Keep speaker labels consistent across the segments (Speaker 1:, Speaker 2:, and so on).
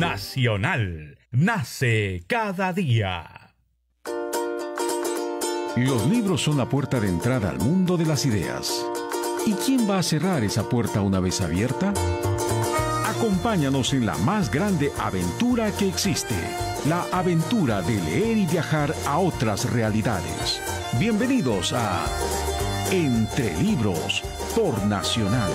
Speaker 1: Nacional. Nace cada día. Los libros son la puerta de entrada al mundo de las ideas. ¿Y quién va a cerrar esa puerta una vez abierta? Acompáñanos en la más grande aventura que existe, la aventura de leer y viajar a otras realidades. Bienvenidos a Entre Libros por Nacional.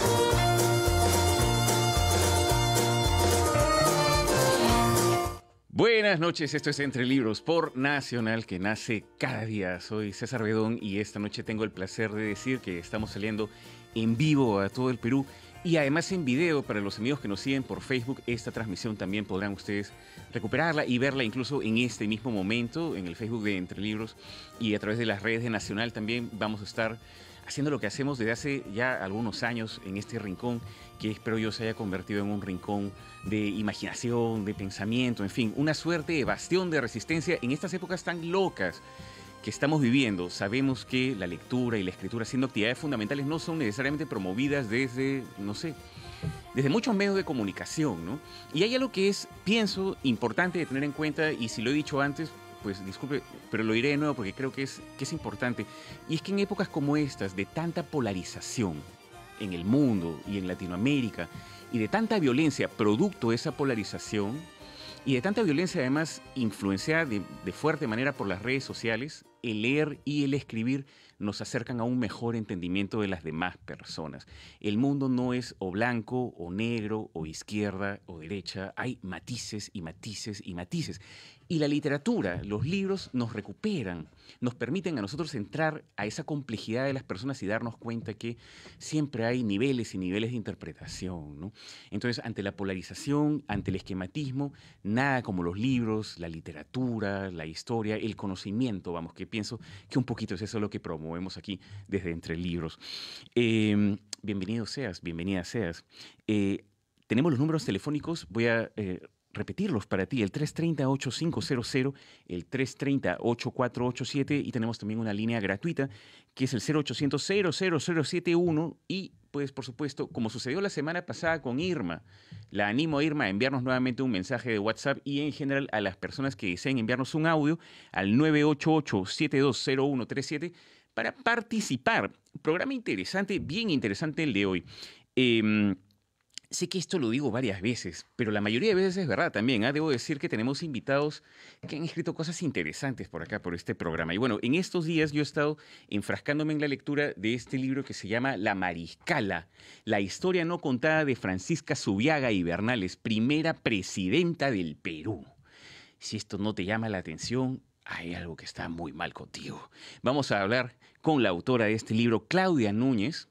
Speaker 1: Buenas noches, esto es Entre Libros por Nacional que nace cada día. Soy César Bedón y esta noche tengo el placer de decir que estamos saliendo en vivo a todo el Perú y además en video para los amigos que nos siguen por Facebook. Esta transmisión también podrán ustedes recuperarla y verla incluso en este mismo momento en el Facebook de Entre Libros y a través de las redes de Nacional también vamos a estar haciendo lo que hacemos desde hace ya algunos años en este rincón que espero yo se haya convertido en un rincón de imaginación, de pensamiento, en fin, una suerte de bastión de resistencia en estas épocas tan locas que estamos viviendo. Sabemos que la lectura y la escritura siendo actividades fundamentales no son necesariamente promovidas desde, no sé, desde muchos medios de comunicación, ¿no? Y hay algo que es, pienso, importante de tener en cuenta, y si lo he dicho antes, pues disculpe, pero lo diré de nuevo porque creo que es, que es importante, y es que en épocas como estas, de tanta polarización, en el mundo y en Latinoamérica y de tanta violencia producto de esa polarización y de tanta violencia además influenciada de, fuerte manera por las redes sociales, el leer y el escribir nos acercan a un mejor entendimiento de las demás personas. El mundo no es o blanco o negro o izquierda o derecha, hay matices y matices y matices. Y la literatura, los libros nos recuperan, nos permiten a nosotros entrar a esa complejidad de las personas y darnos cuenta que siempre hay niveles y niveles de interpretación. ¿no? Entonces, ante la polarización, ante el esquematismo, nada como los libros, la literatura, la historia, el conocimiento, vamos, que pienso que un poquito es eso lo que promovemos aquí desde Entre Libros. Eh, bienvenido seas, bienvenida seas. Eh, tenemos los números telefónicos, voy a eh, repetirlos para ti, el 330-8500, el 330-8487 y tenemos también una línea gratuita que es el 0800-00071 y pues por supuesto, como sucedió la semana pasada con Irma, la animo a Irma a enviarnos nuevamente un mensaje de WhatsApp y en general a las personas que deseen enviarnos un audio al 988-720137 para participar. Programa interesante, bien interesante el de hoy. Eh, Sé que esto lo digo varias veces, pero la mayoría de veces es verdad también. ¿ah? Debo decir que tenemos invitados que han escrito cosas interesantes por acá, por este programa. Y bueno, en estos días yo he estado enfrascándome en la lectura de este libro que se llama La Mariscala, la historia no contada de Francisca Subiaga y Bernales, primera presidenta del Perú. Si esto no te llama la atención, hay algo que está muy mal contigo. Vamos a hablar con la autora de este libro, Claudia Núñez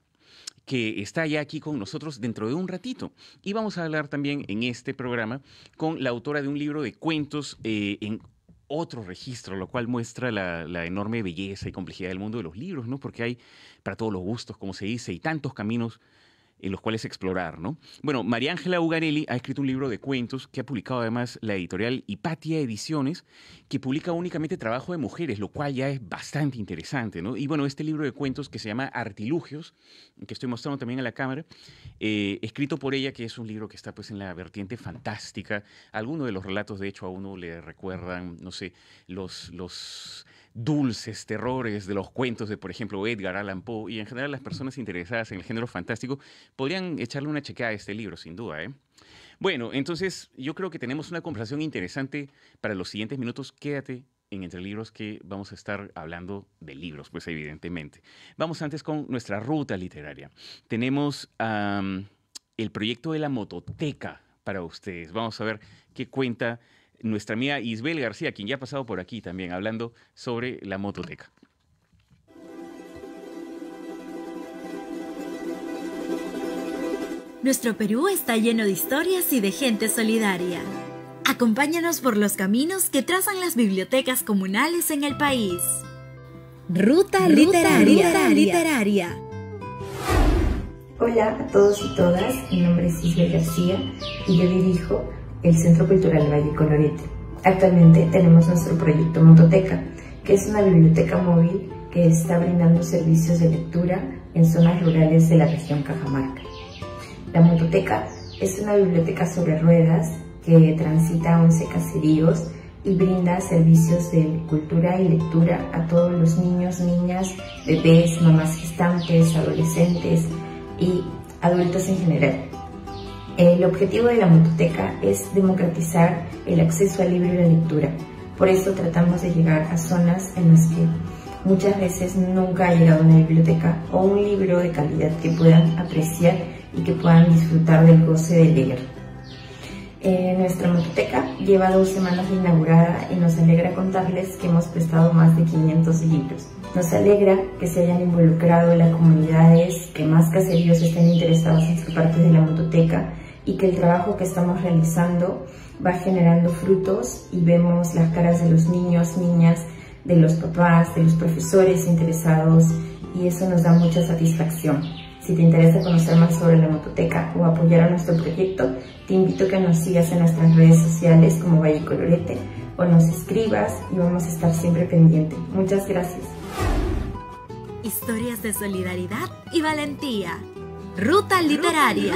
Speaker 1: que está ya aquí con nosotros dentro de un ratito. Y vamos a hablar también en este programa con la autora de un libro de cuentos eh, en otro registro, lo cual muestra la, la, enorme belleza y complejidad del mundo de los libros, ¿no? Porque hay para todos los gustos, como se dice, y tantos caminos en los cuales explorar, ¿no? Bueno, María Ángela Ugarelli ha escrito un libro de cuentos que ha publicado además la editorial Hipatia Ediciones, que publica únicamente trabajo de mujeres, lo cual ya es bastante interesante, ¿no? Y bueno, este libro de cuentos que se llama Artilugios, que estoy mostrando también a la cámara, eh, escrito por ella, que es un libro que está pues en la vertiente fantástica. Algunos de los relatos, de hecho, a uno le recuerdan, no sé, los, los dulces terrores de los cuentos de, por ejemplo, Edgar Allan Poe y en general las personas interesadas en el género fantástico podrían echarle una chequeada a este libro, sin duda. ¿eh? Bueno, entonces yo creo que tenemos una conversación interesante para los siguientes minutos. Quédate en Entre Libros que vamos a estar hablando de libros, pues evidentemente. Vamos antes con nuestra ruta literaria. Tenemos el proyecto de la mototeca para ustedes. Vamos a ver qué cuenta nuestra amiga Isbel García, quien ya ha pasado por aquí también, hablando sobre la mototeca.
Speaker 2: Nuestro Perú está lleno de historias y de gente solidaria. Acompáñanos por los caminos que trazan las bibliotecas comunales en el país. Ruta, literaria. Hola a
Speaker 3: todos y todas, mi nombre es Isabel García y yo dirijo el Centro Cultural Valle Colorete. Actualmente tenemos nuestro proyecto Mototeca, que es una biblioteca móvil que está brindando servicios de lectura en zonas rurales de la región Cajamarca. La Mototeca es una biblioteca sobre ruedas que transita 11 caseríos y brinda servicios de cultura y lectura a todos los niños, niñas, bebés, mamás gestantes, adolescentes y adultos en general. El objetivo de la Mototeca es democratizar el acceso al libro y la lectura. Por eso tratamos de llegar a zonas en las que muchas veces nunca ha llegado una biblioteca o un libro de calidad que puedan apreciar y que puedan disfrutar del goce de leer. Eh, nuestra Mototeca lleva dos semanas de inaugurada y nos alegra contarles que hemos prestado más de 500 libros. Nos alegra que se hayan involucrado las comunidades, que más caseríos estén interesados en su parte de la Mototeca y que el trabajo que estamos realizando va generando frutos y vemos las caras de los niños, niñas, de los papás, de los profesores interesados y eso nos da mucha satisfacción. Si te interesa conocer más sobre la mototeca o apoyar a nuestro proyecto, te invito a que nos sigas en nuestras redes sociales como Valle Colorete o nos escribas y vamos a estar siempre pendiente. Muchas gracias.
Speaker 2: Historias de solidaridad y valentía. Ruta literaria.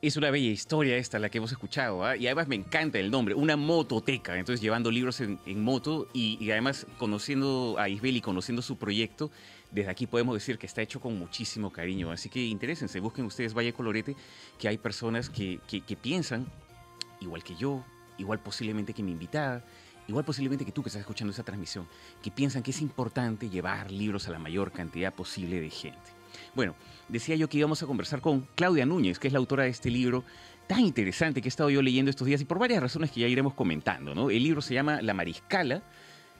Speaker 1: Es una bella historia esta la que hemos escuchado, ¿ah? y además me encanta el nombre, una mototeca, entonces llevando libros en, moto y, además conociendo a Isbel y conociendo su proyecto, desde aquí podemos decir que está hecho con muchísimo cariño, así que interésense, busquen ustedes Valle Colorete, que hay personas que, que piensan, igual que yo, igual posiblemente que mi invitada, igual posiblemente que tú que estás escuchando esta transmisión, que piensan que es importante llevar libros a la mayor cantidad posible de gente. Bueno, decía yo que íbamos a conversar con Claudia Núñez, que es la autora de este libro tan interesante que he estado yo leyendo estos días y por varias razones que ya iremos comentando. El libro se llama La Mariscala,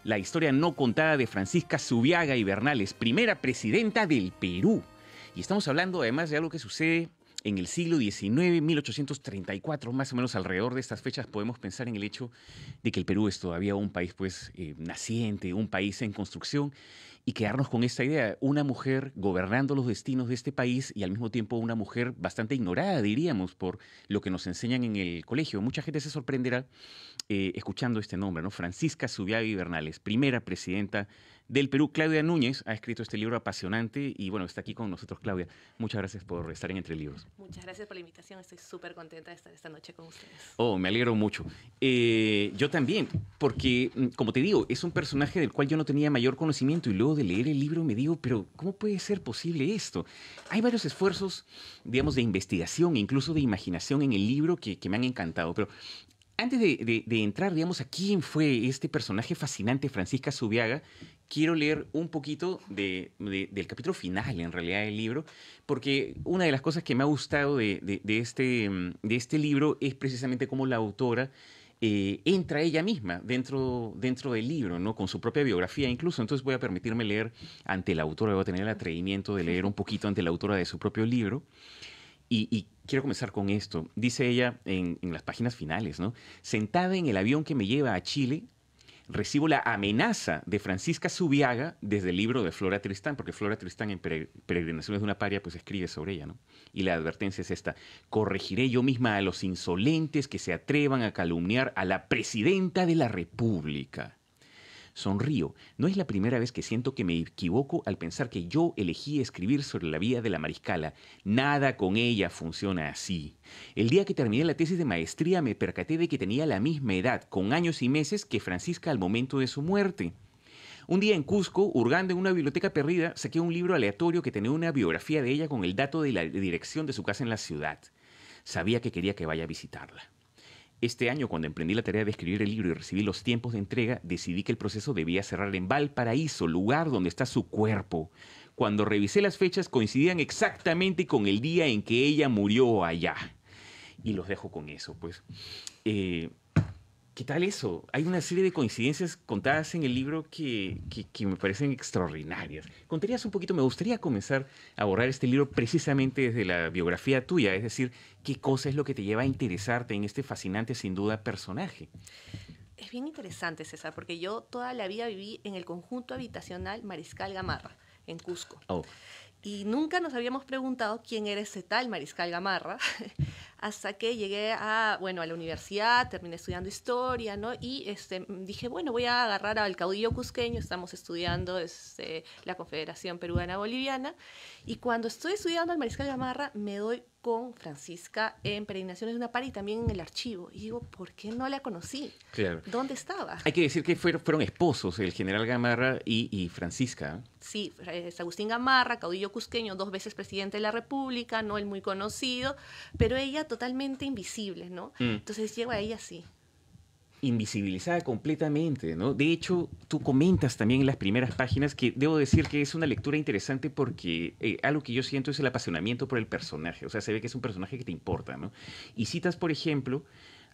Speaker 1: la historia no contada de Francisca Zubiaga y Bernales, primera presidenta del Perú. Y estamos hablando además de algo que sucede en el siglo XIX, 1834, más o menos alrededor de estas fechas, podemos pensar en el hecho de que el Perú es todavía un país pues eh, naciente, un país en construcción, y quedarnos con esta idea, una mujer gobernando los destinos de este país y al mismo tiempo una mujer bastante ignorada, diríamos, por lo que nos enseñan en el colegio. Mucha gente se sorprenderá eh, escuchando este nombre, ¿no? Francisca Subiaga Bernales, primera presidenta del Perú, Claudia Núñez, ha escrito este libro apasionante y bueno, está aquí con nosotros, Claudia. Muchas gracias por estar en Entre Libros.
Speaker 4: Muchas gracias por la invitación,
Speaker 1: estoy súper contenta de estar esta noche con ustedes. Oh, me alegro mucho. Eh, yo también, porque mm, como te digo, es un personaje del cual yo no tenía mayor conocimiento y luego de leer el libro me digo, pero ¿cómo puede ser posible esto? Hay varios esfuerzos, digamos, de investigación, e incluso de imaginación en el libro que, me han encantado, pero antes de, de, entrar, digamos, a quién fue este personaje fascinante, Francisca Subiaga, quiero leer un poquito del capítulo final, en realidad, del libro, porque una de las cosas que me ha gustado de, este, mm, de este libro es precisamente cómo la autora eh, entra ella misma dentro, dentro del libro, ¿no? con su propia biografía incluso. Entonces voy a permitirme leer ante la autora, voy a tener el atrevimiento de leer un poquito ante la autora de su propio libro. Y, quiero comenzar con esto. Dice ella en, en, las páginas finales, ¿no? Sentada en el avión que me lleva a Chile, recibo la amenaza de Francisca Subiaga desde el libro de Flora Tristán, porque Flora Tristán en Peregrinaciones de una paria pues escribe sobre ella, ¿no? Y la advertencia es esta, corregiré yo misma a los insolentes que se atrevan a calumniar a la presidenta de la República. Sonrío. No es la primera vez que siento que me equivoco al pensar que yo elegí escribir sobre la vida de la mariscala. Nada con ella funciona así. El día que terminé la tesis de maestría me percaté de que tenía la misma edad, con años y meses, que Francisca al momento de su muerte. Un día en Cusco, hurgando en una biblioteca perdida, saqué un libro aleatorio que tenía una biografía de ella con el dato de la dirección de su casa en la ciudad. Sabía que quería que vaya a visitarla. Este año, cuando emprendí la tarea de escribir el libro y recibí los tiempos de entrega, decidí que el proceso debía cerrar en Valparaíso, lugar donde está su cuerpo. Cuando revisé las fechas, coincidían exactamente con el día en que ella murió allá. Y los dejo con eso, pues. Eh, ¿Qué tal eso? Hay una serie de coincidencias contadas en el libro que, que, me parecen extraordinarias. Contarías un poquito, me gustaría comenzar a borrar este libro precisamente desde la biografía tuya, es decir, qué cosa es lo que te lleva a interesarte en este fascinante, sin duda, personaje.
Speaker 4: Es bien interesante, César, porque yo toda la vida viví en el conjunto habitacional Mariscal Gamarra, en Cusco. Oh. Y nunca nos habíamos preguntado quién era ese tal Mariscal Gamarra hasta que llegué a, bueno, a la universidad, terminé estudiando historia, ¿no? Y este, dije, bueno, voy a agarrar al caudillo cusqueño, estamos estudiando este, la Confederación Peruana Boliviana, y cuando estoy estudiando al Mariscal Gamarra, me doy con Francisca en Peregrinaciones de una par y también en el archivo. Y digo, ¿por qué no la conocí? Claro. ¿Dónde estaba? Hay
Speaker 1: que decir que fueron, esposos, el general Gamarra y, y Francisca. ¿eh?
Speaker 4: Sí, es Agustín Gamarra, caudillo cusqueño, dos veces presidente de la República, no el muy conocido, pero ella totalmente invisible, ¿no? Mm. Entonces llego a ella así.
Speaker 1: Invisibilizada completamente, ¿no? De hecho, tú comentas también en las primeras páginas que debo decir que es una lectura interesante porque eh, algo que yo siento es el apasionamiento por el personaje, o sea, se ve que es un personaje que te importa, ¿no? Y citas, por ejemplo,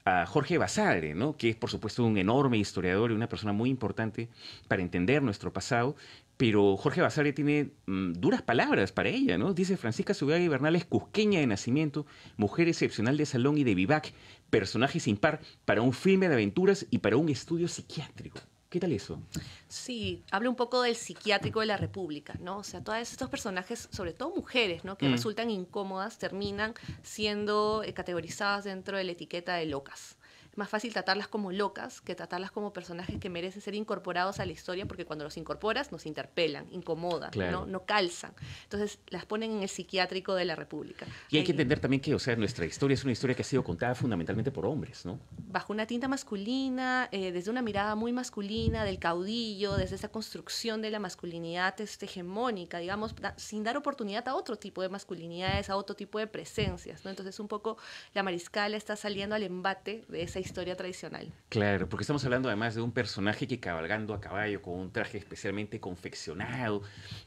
Speaker 1: a Jorge Basadre, ¿no? que es por supuesto un enorme historiador y una persona muy importante para entender nuestro pasado, pero Jorge Basari tiene mm, duras palabras para ella, ¿no? Dice Francisca y Bernal es cusqueña de nacimiento, mujer excepcional de salón y de vivac, personaje sin par para un filme de aventuras y para un estudio psiquiátrico. ¿Qué tal eso?
Speaker 4: Sí, habla un poco del psiquiátrico de la República, ¿no? O sea, todos estos personajes, sobre todo mujeres, ¿no? Que mm. resultan incómodas, terminan siendo eh, categorizadas dentro de la etiqueta de locas más fácil tratarlas como locas que tratarlas como personajes que merecen ser incorporados a la historia porque cuando los incorporas nos interpelan, incomodan, ¿no? no calzan. Entonces las ponen en el psiquiátrico de la República.
Speaker 1: Y hay que entender también que, o sea, nuestra historia es una historia que ha sido contada fundamentalmente por hombres, ¿no?
Speaker 4: Bajo una tinta masculina, eh, desde una mirada muy masculina del caudillo, desde esa construcción de la masculinidad este, hegemónica, digamos, sin dar oportunidad a otro tipo de masculinidades, a otro tipo de presencias, ¿no? Entonces un poco la mariscala está saliendo al embate de esa historia tradicional.
Speaker 1: Claro, porque estamos hablando además de un personaje que cabalgando a caballo con un traje especialmente confeccionado,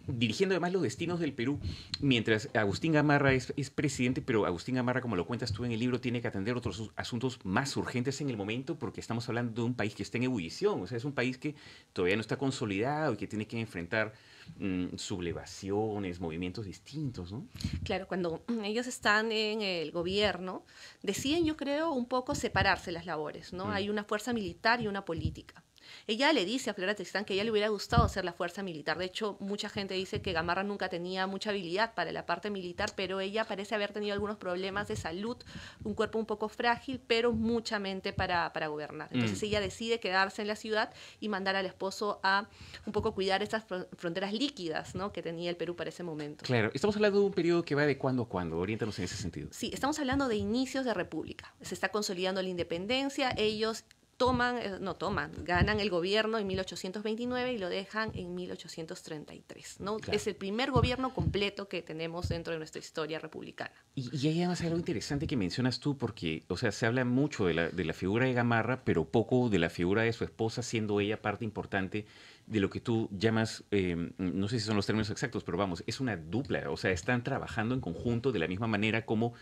Speaker 1: dirigiendo además los destinos del Perú, mientras Agustín Gamarra es, es presidente, pero Agustín Gamarra, como lo cuentas tú en el libro, tiene que atender otros asuntos más urgentes en el momento porque estamos hablando de un país que está en ebullición, o sea, es un país que todavía no está consolidado y que tiene que enfrentar Mm, sublevaciones, movimientos distintos, ¿no?
Speaker 4: Claro, cuando ellos están en el gobierno, deciden, yo creo, un poco separarse las labores, ¿no? Mm. Hay una fuerza militar y una política. Ella le dice a Flora Tristán que ella le hubiera gustado ser la fuerza militar. De hecho, mucha gente dice que Gamarra nunca tenía mucha habilidad para la parte militar, pero ella parece haber tenido algunos problemas de salud, un cuerpo un poco frágil, pero mucha mente para, para gobernar. Mm. Entonces ella decide quedarse en la ciudad y mandar al esposo a un poco cuidar esas fronteras líquidas ¿no? que tenía el Perú para ese momento.
Speaker 1: Claro, estamos hablando de un periodo que va de cuando a cuándo, oriéntanos en ese sentido. Sí,
Speaker 4: estamos hablando de inicios de república. Se está consolidando la independencia, ellos toman, eh, no toman, ganan el gobierno en 1829 y lo dejan en 1833. ¿no? Es el primer gobierno completo que tenemos dentro de nuestra historia republicana.
Speaker 1: Y, hay además algo interesante que mencionas tú, porque, o sea, se habla mucho de la, de la figura de Gamarra, pero poco de la figura de su esposa, siendo ella parte importante de lo que tú llamas, em, no sé si son los términos exactos, pero vamos, es una dupla, o sea, están trabajando en conjunto de la misma manera como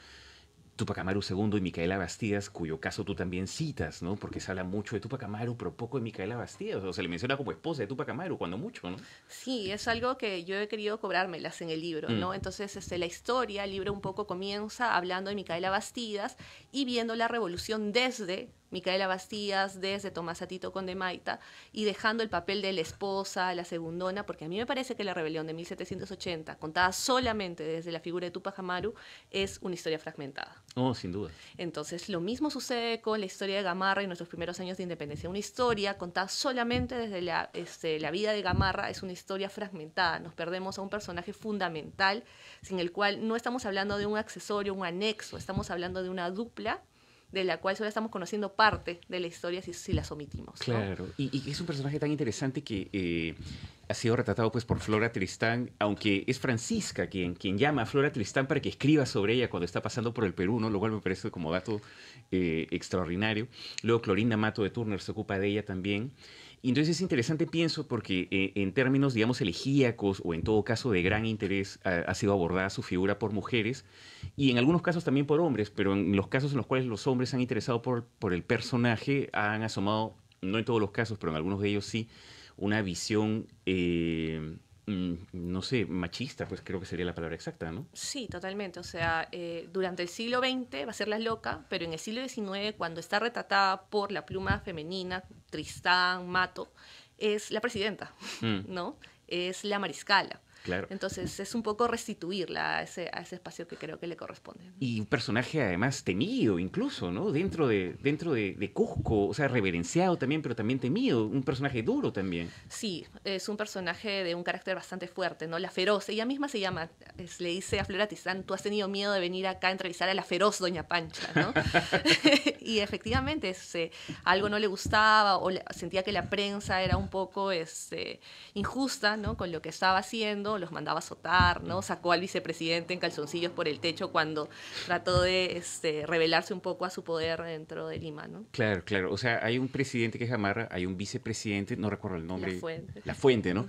Speaker 1: Tupac Amaru II y Micaela Bastidas, cuyo caso tú también citas, ¿no? Porque se habla mucho de Tupac Amaru, pero poco de Micaela Bastidas, o se le menciona como esposa de Tupac Amaru, cuando mucho, ¿no?
Speaker 4: Sí, es algo que yo he querido cobrármelas en el libro, ¿no? Mm. Entonces, este, la historia, el libro un poco comienza hablando de Micaela Bastidas y viendo la revolución desde Micaela Bastías desde Tomás Atito Maita, y dejando el papel de la esposa, la segundona, porque a mí me parece que la rebelión de 1780, contada solamente desde la figura de Tupac Amaru, es una historia fragmentada. Oh, sin duda. Entonces, lo mismo sucede con la historia de Gamarra y nuestros primeros años de independencia. Una historia contada solamente desde este, la vida de Gamarra es una historia fragmentada. Nos perdemos a un personaje fundamental sin el cual no estamos hablando de un accesorio, un anexo, estamos hablando de una dupla de la cual solo estamos conociendo parte de la historia si, las omitimos. Claro,
Speaker 1: y, es un personaje tan interesante que eh, ha sido retratado pues por Flora Tristán, aunque es Francisca quien, llama a Flora Tristán para que escriba sobre ella cuando está pasando por el Perú, ¿no? lo cual me parece como dato eh, extraordinario. Luego Clorinda Mato de Turner se ocupa de ella también. Y entonces es interesante, pienso, porque eh, en términos, digamos, elegíacos o en todo caso de gran interés ha, sido abordada su figura por mujeres y en algunos casos también por hombres, pero en los casos en los cuales los hombres han interesado por, por el personaje han asomado, no en todos los casos, pero en algunos de ellos sí, una visión... Eh, Mm, no sé, machista, pues creo que sería la palabra exacta, ¿no?
Speaker 4: Sí, totalmente. O sea, eh, durante el siglo XX va a ser la loca, pero en el siglo XIX, cuando está retratada por la pluma femenina, Tristán, Mato, es la presidenta, mm. ¿no? Es la mariscala. Entonces es un poco restituirla a ese, espacio que creo que le corresponde.
Speaker 1: Y un personaje además temido incluso, ¿no? Dentro de, dentro de, Cusco, o sea, reverenciado también, pero también temido, un personaje duro también.
Speaker 4: Sí, es un personaje de un carácter bastante fuerte, ¿no? La feroz, ella misma se llama, le dice a Flora Tizán, tú has tenido miedo de venir acá a entrevistar a la feroz doña Pancha, ¿no? y efectivamente algo no le gustaba o sentía que la prensa era un poco este, injusta, Con lo que estaba haciendo los mandaba azotar, ¿no? Mm. Sacó al vicepresidente en calzoncillos por el techo cuando trató de este, revelarse un poco a su poder dentro de Lima, ¿no?
Speaker 1: Claro, claro. O sea, hay un presidente que es Amara, hay un vicepresidente, no recuerdo el nombre. La Fuente. La Fuente, ¿no?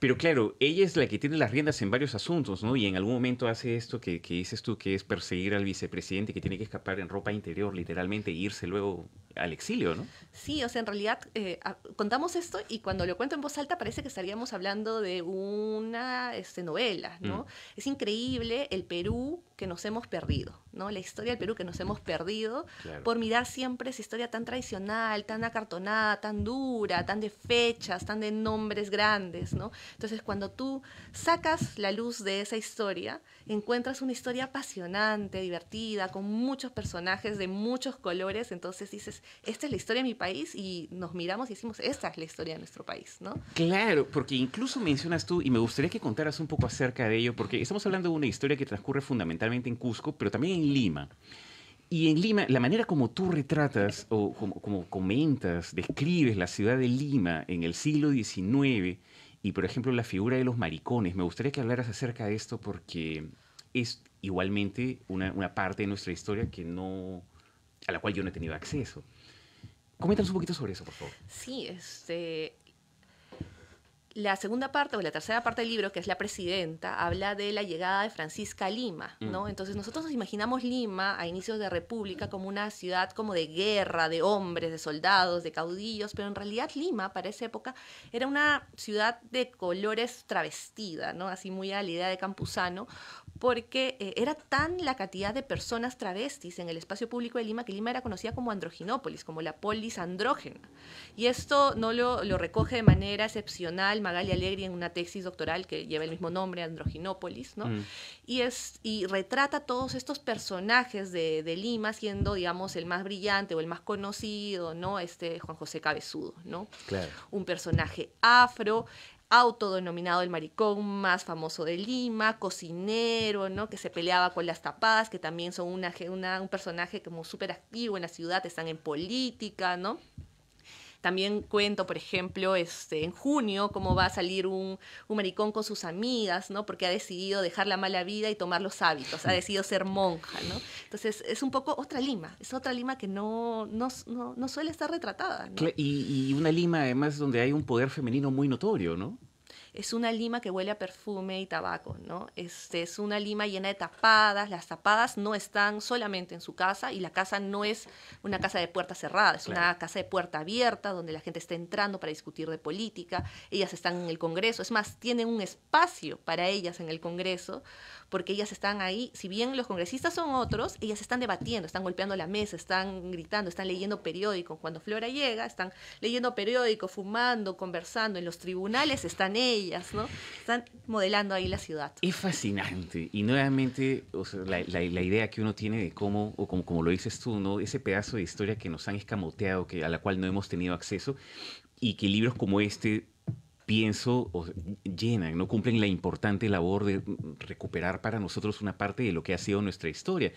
Speaker 1: Pero claro, ella es la que tiene las riendas en varios asuntos, ¿no? Y en algún momento hace esto que, dices tú, que es perseguir al vicepresidente, que tiene que escapar en ropa interior, literalmente, e irse luego al exilio, ¿no?
Speaker 4: Sí, o sea, en realidad eh, contamos esto y cuando lo cuento en voz alta parece que estaríamos hablando de una este, novela, ¿no? Mm. Es increíble el Perú que nos hemos perdido, ¿no? La historia del Perú que nos hemos perdido por mirar siempre esa historia tan tradicional, tan acartonada, tan dura, tan de fechas, tan de nombres grandes, ¿no? Entonces, cuando tú sacas la luz de esa historia, encuentras una historia apasionante, divertida, con muchos personajes de muchos colores, entonces dices, esta es la historia de mi país y nos miramos y decimos, esta es la historia de nuestro país, ¿no?
Speaker 1: Claro, porque incluso mencionas tú, y me gustaría que contaras un poco acerca de ello, porque estamos hablando de una historia que transcurre fundamentalmente en Cusco, pero también en Lima. Y en Lima, la manera como tú retratas o como, comentas, describes la ciudad de Lima en el siglo XIX y, por ejemplo, la figura de los maricones, me gustaría que hablaras acerca de esto porque es igualmente una, parte de nuestra historia que no, a la cual yo no he tenido acceso. Coméntanos un poquito sobre eso, por favor.
Speaker 4: Sí, este, la segunda parte o la tercera parte del libro, que es La Presidenta, habla de la llegada de Francisca Lima, ¿no? Mm. Entonces nosotros nos imaginamos Lima a inicios de República como una ciudad como de guerra, de hombres, de soldados, de caudillos, pero en realidad Lima para esa época era una ciudad de colores travestida, ¿no? Así muy a la idea de Campuzano, porque eh, era tan la cantidad de personas travestis en el espacio público de Lima que Lima era conocida como androginópolis, como la polis andrógena. Y esto no lo, recoge de manera excepcional Magali Alegri en una tesis doctoral que lleva el mismo nombre, androginópolis, ¿no? Mm. Y, retrata todos estos personajes de, de, Lima siendo, digamos, el más brillante o el más conocido, ¿no? Este Juan José Cabezudo, ¿no? Claro. Un personaje afro, autodenominado el maricón más famoso de Lima, cocinero, ¿no? Que se peleaba con las tapadas, que también son una, un personaje como súper activo en la ciudad, están en política, ¿no? También cuento, por ejemplo, este, en junio, cómo va a salir un, un maricón con sus amigas, ¿no? Porque ha decidido dejar la mala vida y tomar los hábitos, ha mm. decidido ser monja, ¿no? Entonces, es un poco otra Lima, es otra Lima que no, no, no, suele estar retratada.
Speaker 1: Y, y una Lima, además, donde hay un poder femenino muy notorio, ¿no?
Speaker 4: es una lima que huele a perfume y tabaco, ¿no? Este, es una lima llena de tapadas, las tapadas no están solamente en su casa y la casa no es una casa de puerta cerrada, es una casa de puerta abierta donde la gente está entrando para discutir de política, ellas están en el Congreso, es más, tienen un espacio para ellas en el Congreso porque ellas están ahí, si bien los congresistas son otros, ellas están debatiendo, están golpeando la mesa, están gritando, están leyendo periódicos. Cuando Flora llega, están leyendo periódicos, fumando, conversando, en los tribunales están ellas, ¿no? Están modelando ahí la ciudad.
Speaker 1: Es fascinante y nuevamente la, idea que uno tiene de cómo, o como, como lo dices tú, ¿no? ese pedazo de historia que nos han escamoteado, que, a la cual no hemos tenido acceso y que libros como este pienso, o, llenan, no cumplen la importante labor de recuperar para nosotros una parte de lo que ha sido nuestra historia.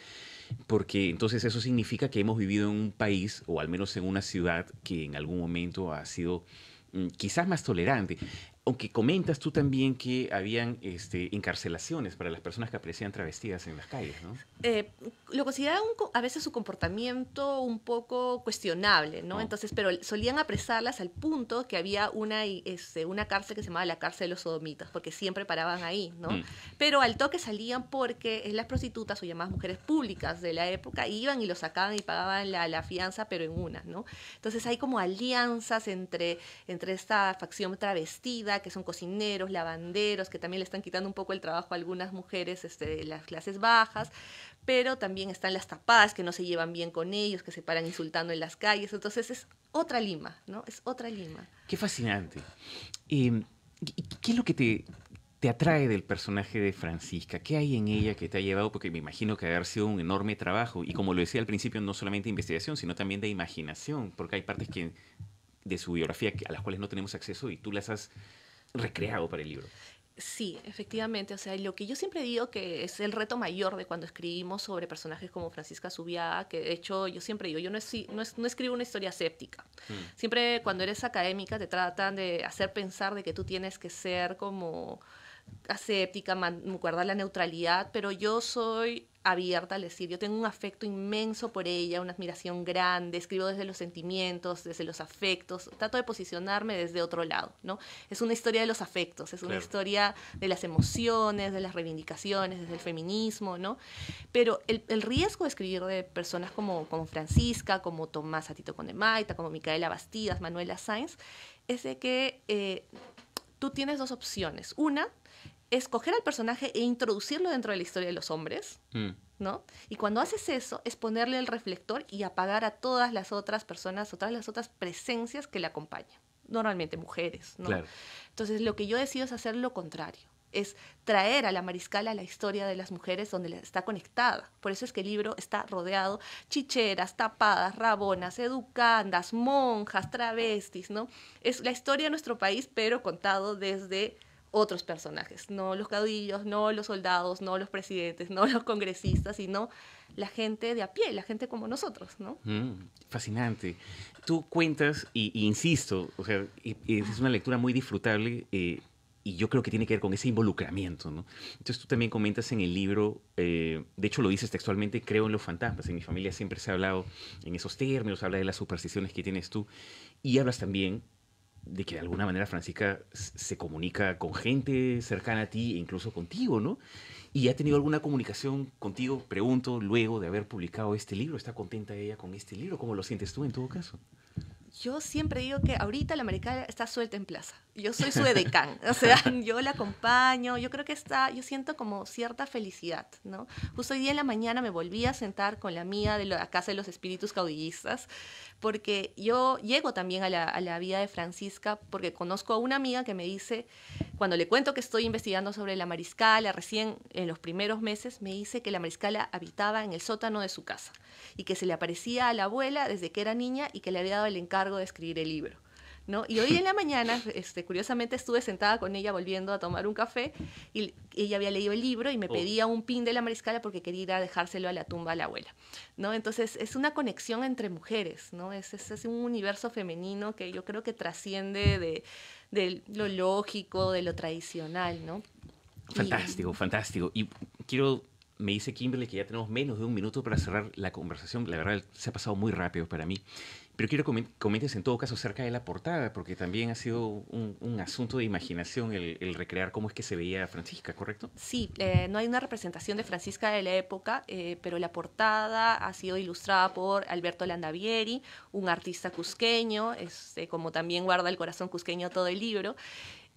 Speaker 1: Porque entonces eso significa que hemos vivido en un país, o al menos en una ciudad, que en algún momento ha sido mm, quizás más tolerante aunque comentas tú también que habían este, encarcelaciones para las personas que aparecían travestidas en las calles, ¿no?
Speaker 4: Eh, lo consideraban a veces su comportamiento un poco cuestionable, ¿no? Oh. Entonces, pero solían apresarlas al punto que había una, este, una cárcel que se llamaba la cárcel de los sodomitas, porque siempre paraban ahí, ¿no? Mm. Pero al toque salían porque las prostitutas o llamadas mujeres públicas de la época iban y lo sacaban y pagaban la, fianza, pero en una, ¿no? Entonces hay como alianzas entre, entre esta facción travestida que son cocineros, lavanderos, que también le están quitando un poco el trabajo a algunas mujeres este, de las clases bajas, pero también están las tapadas que no se llevan bien con ellos, que se paran insultando en las calles. Entonces es otra Lima, ¿no? Es otra Lima.
Speaker 1: Qué fascinante. ¿Qué es lo que te, te atrae del personaje de Francisca? ¿Qué hay en ella que te ha llevado? Porque me imagino que haber sido un enorme trabajo. Y como lo decía al principio, no solamente de investigación, sino también de imaginación, porque hay partes que, de su biografía a las cuales no tenemos acceso y tú las has recreado para el libro.
Speaker 4: Sí, efectivamente. O sea, lo que yo siempre digo que es el reto mayor de cuando escribimos sobre personajes como Francisca Subiaga, que de hecho yo siempre digo, yo no, no, escribo una historia escéptica. Mm. Siempre cuando eres académica te tratan de hacer pensar de que tú tienes que ser como aséptica, guardar la neutralidad, pero yo soy abierta al decir, yo tengo un afecto inmenso por ella, una admiración grande, escribo desde los sentimientos, desde los afectos, trato de posicionarme desde otro lado, ¿no? Es una historia de los afectos, es una historia de las emociones, de las reivindicaciones, desde el feminismo, ¿no? Pero el, riesgo de escribir de personas como, como Francisca, como Tomás Atito Condemaita, como Micaela Bastidas, Manuela Sáenz, es de que eh, tú tienes dos opciones. Una, escoger al personaje e introducirlo dentro de la historia de los hombres, mm. ¿no? Y cuando haces eso es ponerle el reflector y apagar a todas las otras personas, todas las otras presencias que le acompañan, normalmente mujeres, ¿no? Entonces lo que yo decido es hacer lo contrario es traer a la mariscal a la historia de las mujeres donde está conectada. Por eso es que el libro está rodeado chicheras, tapadas, rabonas, educandas, monjas, travestis, ¿no? Es la historia de nuestro país, pero contado desde otros personajes, no los caudillos, no los soldados, no los presidentes, no los congresistas, sino la gente de a pie, la gente como nosotros, ¿no?
Speaker 1: Mm, fascinante. Tú cuentas, y, insisto, o sea, es una lectura muy disfrutable eh, y yo creo que tiene que ver con ese involucramiento, ¿no? Entonces tú también comentas en el libro, eh, de hecho lo dices textualmente, creo en los fantasmas, en mi familia siempre se ha hablado en esos términos, habla de las supersticiones que tienes tú, y hablas también de que de alguna manera Francisca se comunica con gente cercana a ti e incluso contigo, ¿no? ¿Y ha tenido alguna comunicación contigo? Pregunto, luego de haber publicado este libro, ¿está contenta ella con este libro? ¿Cómo lo sientes tú en todo caso?
Speaker 4: yo siempre digo que ahorita la americana está suelta en plaza. Yo soy su edecán, o sea, yo la acompaño, yo creo que está, yo siento como cierta felicidad, ¿no? Justo hoy día en la mañana me volví a sentar con la mía de la Casa de los Espíritus Caudillistas, porque yo llego también a la, a la vida de Francisca, porque conozco a una amiga que me dice, cuando le cuento que estoy investigando sobre la mariscala, recién en los primeros meses, me dice que la mariscala habitaba en el sótano de su casa y que se le aparecía a la abuela desde que era niña y que le había dado el encargo de escribir el libro. ¿No? Y hoy en la mañana, este, curiosamente, estuve sentada con ella volviendo a tomar un café y ella había leído el libro y me oh. pedía un pin de la mariscala porque quería ir a dejárselo a la tumba a la abuela, ¿no? Entonces, es una conexión entre mujeres, ¿no? Es, es, un universo femenino que yo creo que trasciende de, lo lógico, de lo tradicional, ¿no? Fantástico,
Speaker 1: fantástico. Y quiero... Me dice Kimberly que ya tenemos menos de un minuto para cerrar la conversación. La verdad, se ha pasado muy rápido para mí. Pero quiero que comentes en todo caso acerca de la portada, porque también ha sido un, asunto de imaginación el, recrear cómo es que se veía Francisca, ¿correcto? Sí,
Speaker 4: eh, no hay una representación de Francisca de la época, eh, pero la portada ha sido ilustrada por Alberto Landavieri, un artista cusqueño, este, como también guarda el corazón cusqueño todo el libro.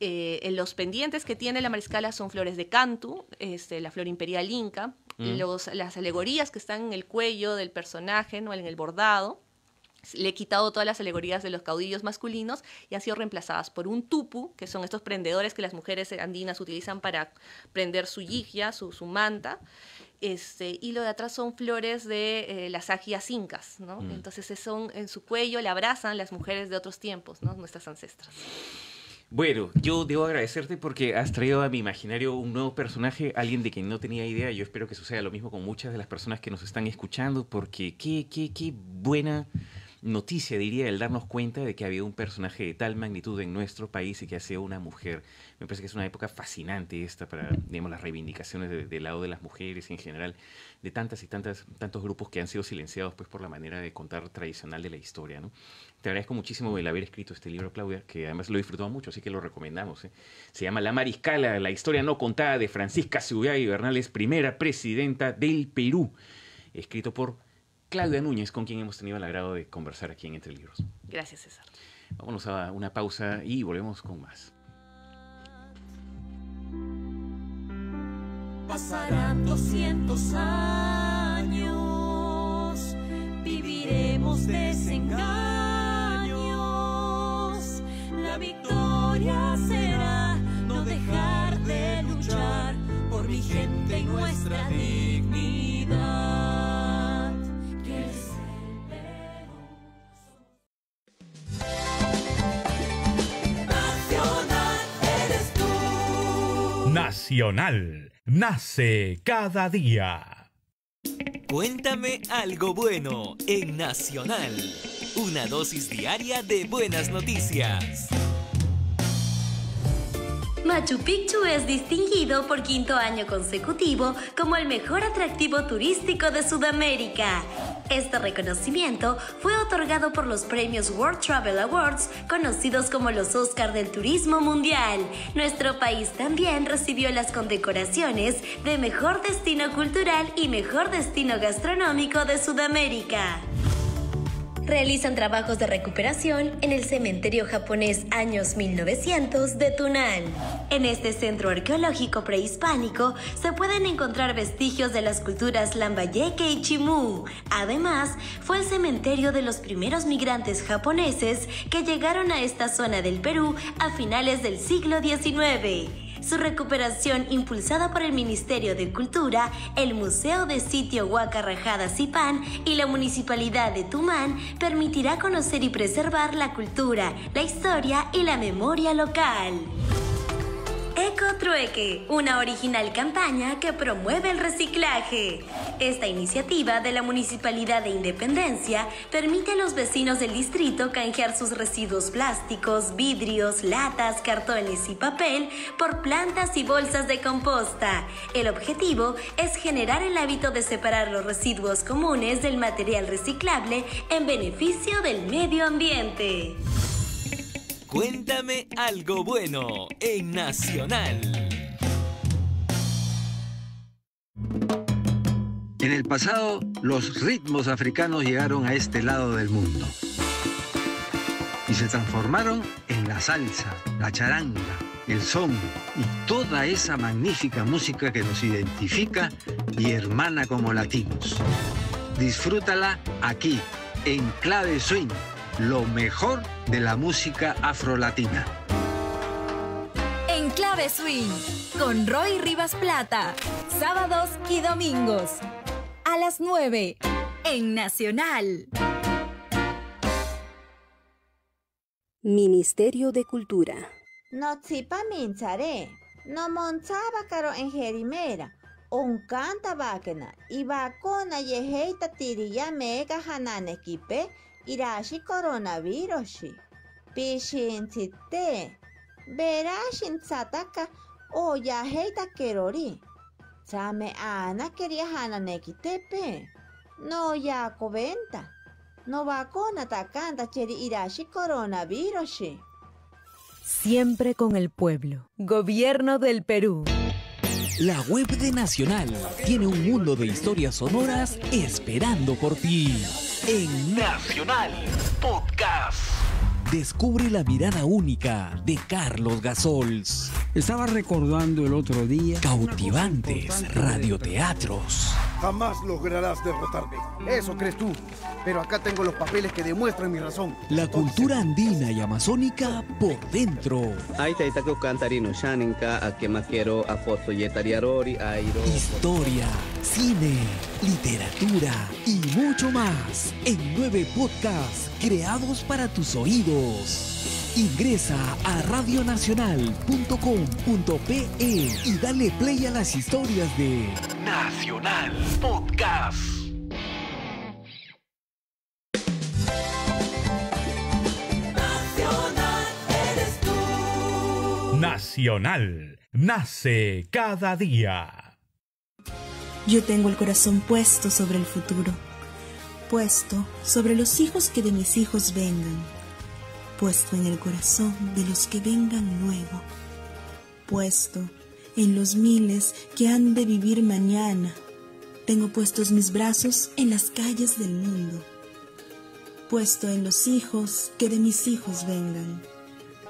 Speaker 4: Eh, en los pendientes que tiene la mariscala son flores de cantu, este, la flor imperial inca, mm. las alegorías que están en el cuello del personaje, ¿no? en el bordado le he quitado todas las alegorías de los caudillos masculinos y han sido reemplazadas por un tupu, que son estos prendedores que las mujeres andinas utilizan para prender su yigia, su, su manta. Este, y lo de atrás son flores de eh, las agias incas, ¿no? Mm. Entonces eh, son en su cuello, le abrazan las mujeres de otros tiempos, ¿no? Nuestras
Speaker 1: ancestras. Bueno, yo debo agradecerte porque has traído a mi imaginario un nuevo personaje, alguien de quien no tenía idea. Yo espero que suceda lo mismo con muchas de las personas que nos están escuchando, porque qué, qué, qué buena noticia, diría, el darnos cuenta de que había un personaje de tal magnitud en nuestro país y que ha sido una mujer. Me parece que es una época fascinante esta para, digamos, las reivindicaciones del lado de las mujeres en general, de tantas y tantas, tantos grupos que han sido silenciados pues, por la manera de contar tradicional de la historia. ¿no? Te agradezco muchísimo el haber escrito este libro, Claudia, que además lo disfrutó mucho, así que lo recomendamos. ¿eh? Se llama La Mariscala, la historia no contada de Francisca Ciudad y Bernales, primera presidenta del Perú, escrito por Claudia Núñez, con quien hemos tenido el agrado de conversar aquí en Entre Libros. Gracias, César. Vámonos a una pausa y volvemos con más.
Speaker 2: Pasarán 200 años, viviremos desengaños. La victoria será no dejar de luchar por mi gente y nuestra dignidad.
Speaker 1: Nacional. Nace cada día. Cuéntame algo bueno en Nacional. Una dosis diaria de buenas noticias.
Speaker 2: Machu Picchu es distinguido por quinto año consecutivo como el mejor atractivo turístico de Sudamérica. Este reconocimiento fue otorgado por los premios World Travel Awards, conocidos como los Oscar del Turismo Mundial. Nuestro país también recibió las condecoraciones de Mejor Destino Cultural y Mejor Destino Gastronómico de Sudamérica realizan trabajos de recuperación en el cementerio japonés años 1900 de Tunal. En este centro arqueológico prehispánico se pueden encontrar vestigios de las culturas Lambayeque y Chimú. Además, fue el cementerio de los primeros migrantes japoneses que llegaron a esta zona del Perú a finales del siglo XIX su recuperación impulsada por el Ministerio de Cultura, el Museo de Sitio Rajada Zipán y la Municipalidad de Tumán permitirá conocer y preservar la cultura, la historia y la memoria local. Ecotrueque, una original campaña que promueve el reciclaje. Esta iniciativa de la Municipalidad de Independencia permite a los vecinos del distrito canjear sus residuos plásticos, vidrios, latas, cartones y papel por plantas y bolsas de composta. El objetivo es generar el hábito de separar los residuos comunes del material reciclable en beneficio del medio ambiente. Cuéntame algo bueno en Nacional.
Speaker 3: En el pasado, los ritmos africanos llegaron a este lado del mundo y se transformaron en la salsa, la charanga, el son y toda esa magnífica música que nos identifica y hermana como latinos. Disfrútala aquí, en Clave Swing lo mejor de la música afrolatina.
Speaker 2: En Clave Swing, con Roy Rivas Plata, sábados y domingos, a las 9, en Nacional.
Speaker 5: Ministerio de Cultura.
Speaker 3: No tipa mincharé no montaba caro en jerimera, ...un canta vaquena... y vacona yejeita tirilla mega equipe irashi coronavirusi. Pishintzite, o ya heita kerori. Same ana quería nekitepe. No ya venta. No con atacanta cheri irashi coronavirus.
Speaker 2: Siempre con el pueblo. Gobierno del Perú.
Speaker 1: La web de Nacional tiene un mundo de historias sonoras esperando por ti en Nacional Podcast. Descubre la mirada única de Carlos Gasols. Estaba recordando el otro día cautivantes radioteatros. Jamás lograrás derrotarme. Eso crees tú. Pero acá tengo los papeles que demuestran mi razón. La cultura andina y amazónica por dentro.
Speaker 2: cantarino, a a
Speaker 1: Historia, cine, literatura y mucho más en nueve podcasts creados para tus oídos. Ingresa a radionacional.com.pe y dale play a las historias de
Speaker 5: Nacional Podcast.
Speaker 1: Nacional eres tú. Nacional nace cada día.
Speaker 5: Yo tengo el corazón puesto sobre el futuro, puesto sobre los hijos que de mis hijos vengan, puesto en el corazón de los que vengan nuevo. puesto en los miles que han de vivir mañana. Tengo puestos mis brazos en las calles del mundo, puesto en los hijos que de mis hijos vengan.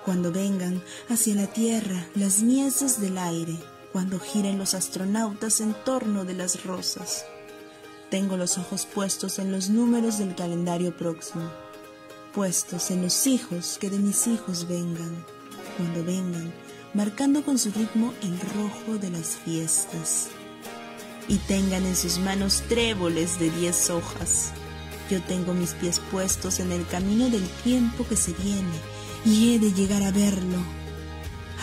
Speaker 5: Cuando vengan hacia la tierra las mieses del aire, cuando giren los astronautas en torno de las rosas. Tengo los ojos puestos en los números del calendario próximo, puestos en los hijos que de mis hijos vengan, cuando vengan marcando con su ritmo el rojo de las fiestas. Y tengan en sus manos tréboles de diez hojas. Yo tengo mis pies puestos en el camino del tiempo que se viene y he de llegar a verlo.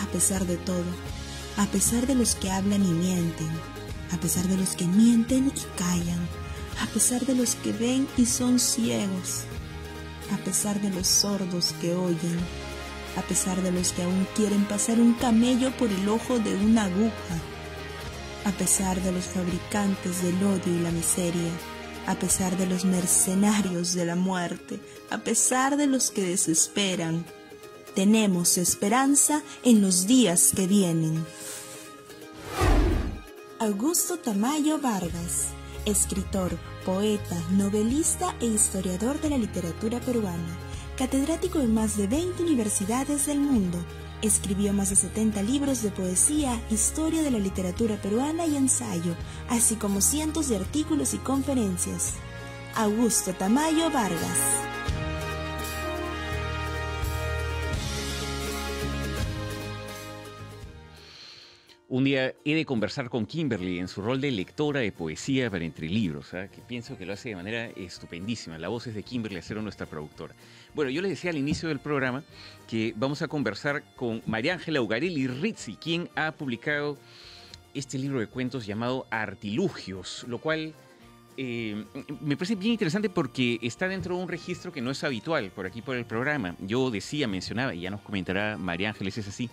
Speaker 5: A pesar de todo, a pesar de los que hablan y mienten, a pesar de los que mienten y callan, a pesar de los que ven y son ciegos, a pesar de los sordos que oyen, a pesar de los que aún quieren pasar un camello por el ojo de una aguja, a pesar de los fabricantes del odio y la miseria, a pesar de los mercenarios de la muerte, a pesar de los que desesperan. Tenemos esperanza en los días que vienen. Augusto Tamayo Vargas, escritor, poeta, novelista e historiador de la literatura peruana catedrático en más de 20 universidades del mundo. Escribió más de 70 libros de poesía, historia de la literatura peruana y ensayo, así como cientos de artículos y conferencias. Augusto Tamayo Vargas.
Speaker 1: Un día he de conversar con Kimberly en su rol de lectora de poesía para Entre Libros, ¿ah? que pienso que lo hace de manera estupendísima. La voz es de Kimberly Acero, nuestra productora. Bueno, yo les decía al inicio del programa que vamos a conversar con María Ángela Ugarelli Rizzi, quien ha publicado este libro de cuentos llamado Artilugios, lo cual eh, me parece bien interesante porque está dentro de un registro que no es habitual por aquí por el programa. Yo decía, mencionaba, y ya nos comentará María Ángeles, es así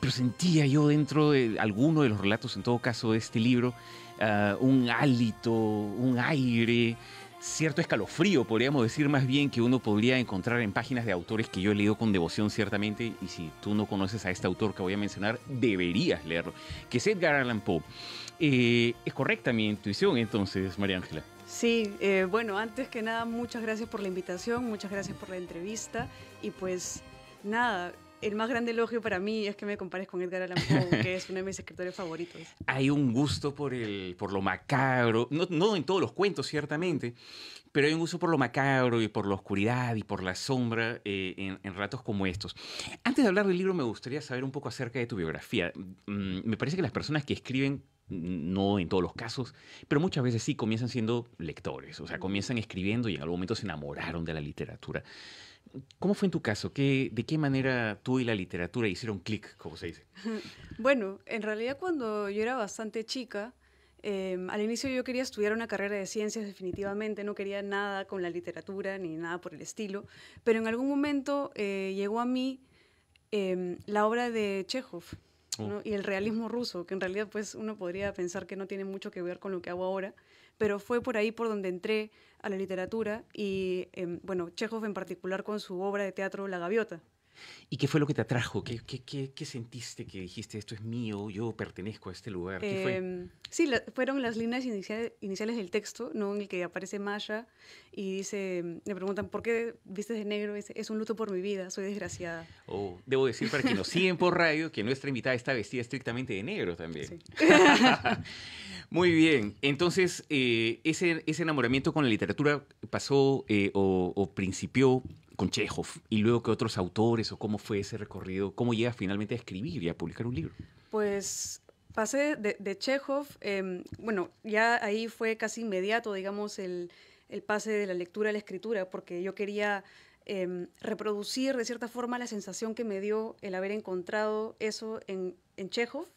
Speaker 1: pero sentía yo dentro de alguno de los relatos, en todo caso, de este libro, ah, un hálito, un aire, cierto escalofrío, podríamos decir más bien, que uno podría encontrar en páginas de autores que yo he leído con devoción, ciertamente, y si tú no conoces a este autor que voy a mencionar, deberías leerlo, que es Edgar Allan Poe. Eh, es correcta mi intuición entonces, María Ángela.
Speaker 6: Sí, eh, bueno, antes que nada, muchas gracias por la invitación, muchas gracias por la entrevista y pues nada, el más grande elogio para mí es que me compares con Edgar Allan Poe, que es uno de mis escritores favoritos.
Speaker 1: Hay un gusto por, el, por lo macabro, no, en todos los cuentos, ciertamente, pero hay un gusto por lo macabro y por la oscuridad y por la sombra eh, en, ratos como estos. Antes de hablar del libro, me gustaría saber un poco acerca de tu biografía. Mm, me parece que las personas que escriben mm, no en todos los casos, pero muchas veces sí comienzan siendo lectores, o sea, comienzan escribiendo y en algún momento se enamoraron de la literatura. ¿Cómo fue en tu caso? ¿De qué manera tú y la literatura hicieron clic, como se dice?
Speaker 6: Bueno, en realidad cuando yo era bastante chica, em, al inicio yo quería estudiar una carrera de ciencias definitivamente, no quería nada con la literatura ni nada por el estilo, pero en algún momento eh, llegó a mí em, la obra de Chekhov. Oh. y el realismo ruso, que en realidad pues uno podría pensar que no tiene mucho que ver con lo que hago ahora, pero fue por ahí por donde entré a la literatura y, em, bueno, Chekhov en particular con su obra de teatro La Gaviota, ¿Y qué
Speaker 1: fue lo que te atrajo? ¿Qué, qué, qué, sentiste que dijiste, esto es mío, yo pertenezco a este lugar? Em,
Speaker 6: sí, fueron las líneas iniciales, iniciales del texto, ¿no? en el que aparece Masha y dice, em, le preguntan, ¿por qué vistes de negro? Dice, es un luto por mi vida, soy desgraciada.
Speaker 1: Oh, debo decir para que nos siguen por radio que nuestra invitada está vestida estrictamente de negro también. Muy bien, entonces eh, ese, ese enamoramiento con la literatura pasó eh, o, o principió con Chekhov y luego que otros autores o cómo fue ese recorrido, cómo llegas finalmente a escribir y a publicar un libro.
Speaker 6: Pues pasé de, de Chekhov, em, bueno, ya ahí fue casi inmediato, digamos, el, el, pase de la lectura a la escritura, porque yo quería em, reproducir de cierta forma la sensación que me dio el haber encontrado eso en, en Chekhov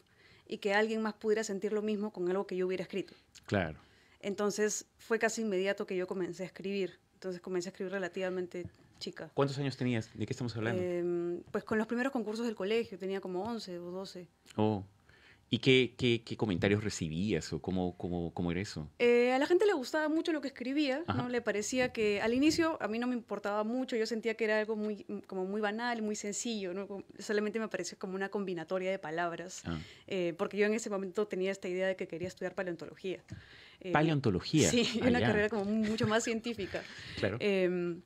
Speaker 6: y que alguien más pudiera sentir lo mismo con algo que yo hubiera escrito. Claro. Entonces fue casi inmediato que yo comencé a escribir. Entonces comencé a escribir relativamente chica. ¿Cuántos
Speaker 1: años tenías? ¿De qué estamos hablando?
Speaker 6: Em, pues con los primeros concursos del colegio, tenía como 11 o 12.
Speaker 1: ¿Y qué, comentarios recibías o cómo, cómo era eso?
Speaker 6: Eh, a la gente le gustaba mucho lo que escribía, ¿no? Le parecía que al inicio a mí no me importaba mucho, yo sentía que era algo muy, mm, como muy banal, muy sencillo, Solamente me parecía como una combinatoria de palabras, ah. eh, porque yo en ese momento tenía esta idea de que quería estudiar paleontología. Eh, paleontología. Sí, una ah, carrera como mucho más científica. Claro. Em,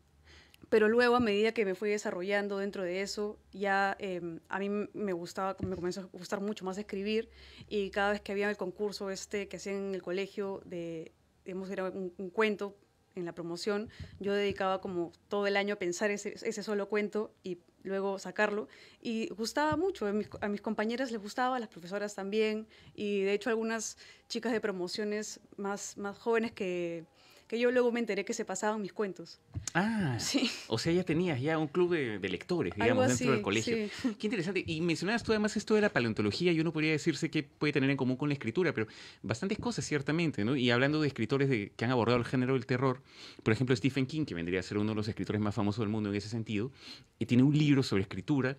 Speaker 6: pero luego a medida que me fui desarrollando dentro de eso, ya em, a mí me gustaba, me comenzó a gustar mucho más escribir y cada vez que había el concurso este que hacían en el colegio de, digamos, era un, cuento en la promoción, yo dedicaba como todo el año a pensar ese, solo cuento y luego sacarlo. Y gustaba mucho, a mis, a compañeras les gustaba, a las profesoras también, y de hecho algunas chicas de promociones más, más jóvenes que, que yo luego me enteré que se pasaban mis cuentos. Ah, sí.
Speaker 1: O sea, ya tenías ya un club de, lectores, digamos, dentro del colegio. Qué interesante. Y mencionabas tú además esto de la paleontología, y uno podría decirse que puede tener en común con la escritura, pero bastantes cosas ciertamente, ¿no? Y hablando de escritores de, que han abordado el género del terror, por ejemplo, Stephen King, que vendría a ser uno de los escritores más famosos del mundo en ese sentido, y tiene un libro sobre escritura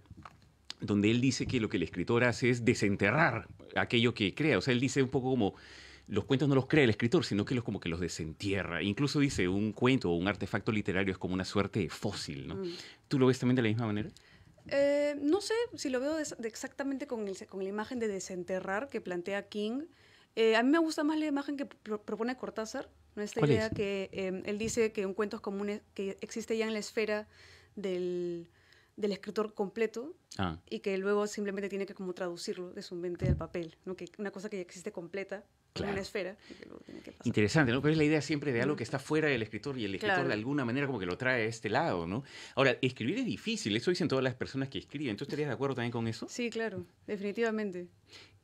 Speaker 1: donde él dice que lo que el escritor hace es desenterrar aquello que crea. O sea, él dice un poco como los cuentos no los crea el escritor, sino que los como que los desentierra. Incluso dice, un cuento o un artefacto literario es como una suerte de fósil, ¿no? Mm. ¿Tú lo ves también de la misma manera?
Speaker 6: Eh, no sé si lo veo exactamente con, el, con, la imagen de desenterrar que plantea King. Eh, a mí me gusta más la imagen que propone Cortázar, ¿no? esta idea que em, él dice que un cuento es como un, que existe ya en la esfera del, del escritor completo ah. y que luego simplemente tiene que como traducirlo de su mente al papel, ¿no? que una cosa que ya existe completa en una esfera.
Speaker 1: Interesante, ¿no? Pero es la idea siempre de algo que está fuera del escritor y el escritor de alguna manera como que lo trae a este lado, ¿no? Ahora, escribir es difícil, eso dicen todas las personas que escriben. ¿Tú estarías de acuerdo también con eso? Sí, claro,
Speaker 6: definitivamente.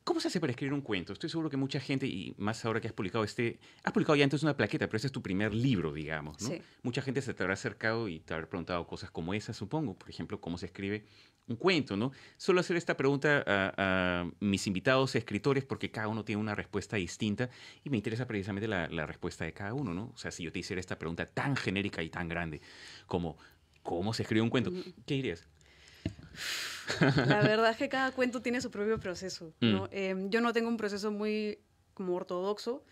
Speaker 1: ¿Cómo se hace para escribir un cuento? Estoy seguro que mucha gente, y más ahora que has publicado este, has publicado ya antes una plaqueta, pero ese es tu primer libro, digamos, ¿no? Sí. Mucha gente se te habrá acercado y te habrá preguntado cosas como esa, supongo. Por ejemplo, cómo se escribe un cuento, ¿no? Solo hacer esta pregunta a, mis invitados escritores, porque cada uno tiene una respuesta distinta y me interesa precisamente la, la respuesta de cada uno, ¿no? O sea, si yo te hiciera esta pregunta tan genérica y tan grande como, ¿cómo se escribe un cuento? Mm. ¿Qué dirías? La
Speaker 6: verdad es que cada cuento tiene su propio proceso. Mm. ¿no? Eh, yo no tengo un proceso muy como ortodoxo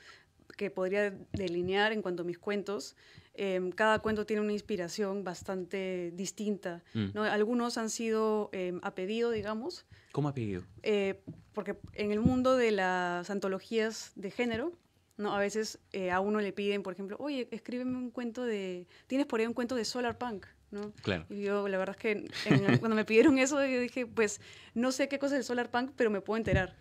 Speaker 6: que podría delinear en cuanto a mis cuentos. Eh, cada cuento tiene una inspiración bastante distinta. Mm. ¿no? Algunos han sido eh, a pedido, digamos. ¿Cómo a pedido? porque en el mundo de las antologías de género, ¿no? A veces a uno le piden, por ejemplo, oye, escríbeme un cuento de... ¿Tienes por ahí un cuento de Solar Punk? Claro. Y yo, la verdad es que cuando me pidieron eso, yo dije, pues no sé qué cosa es el Solar Punk, pero me puedo enterar.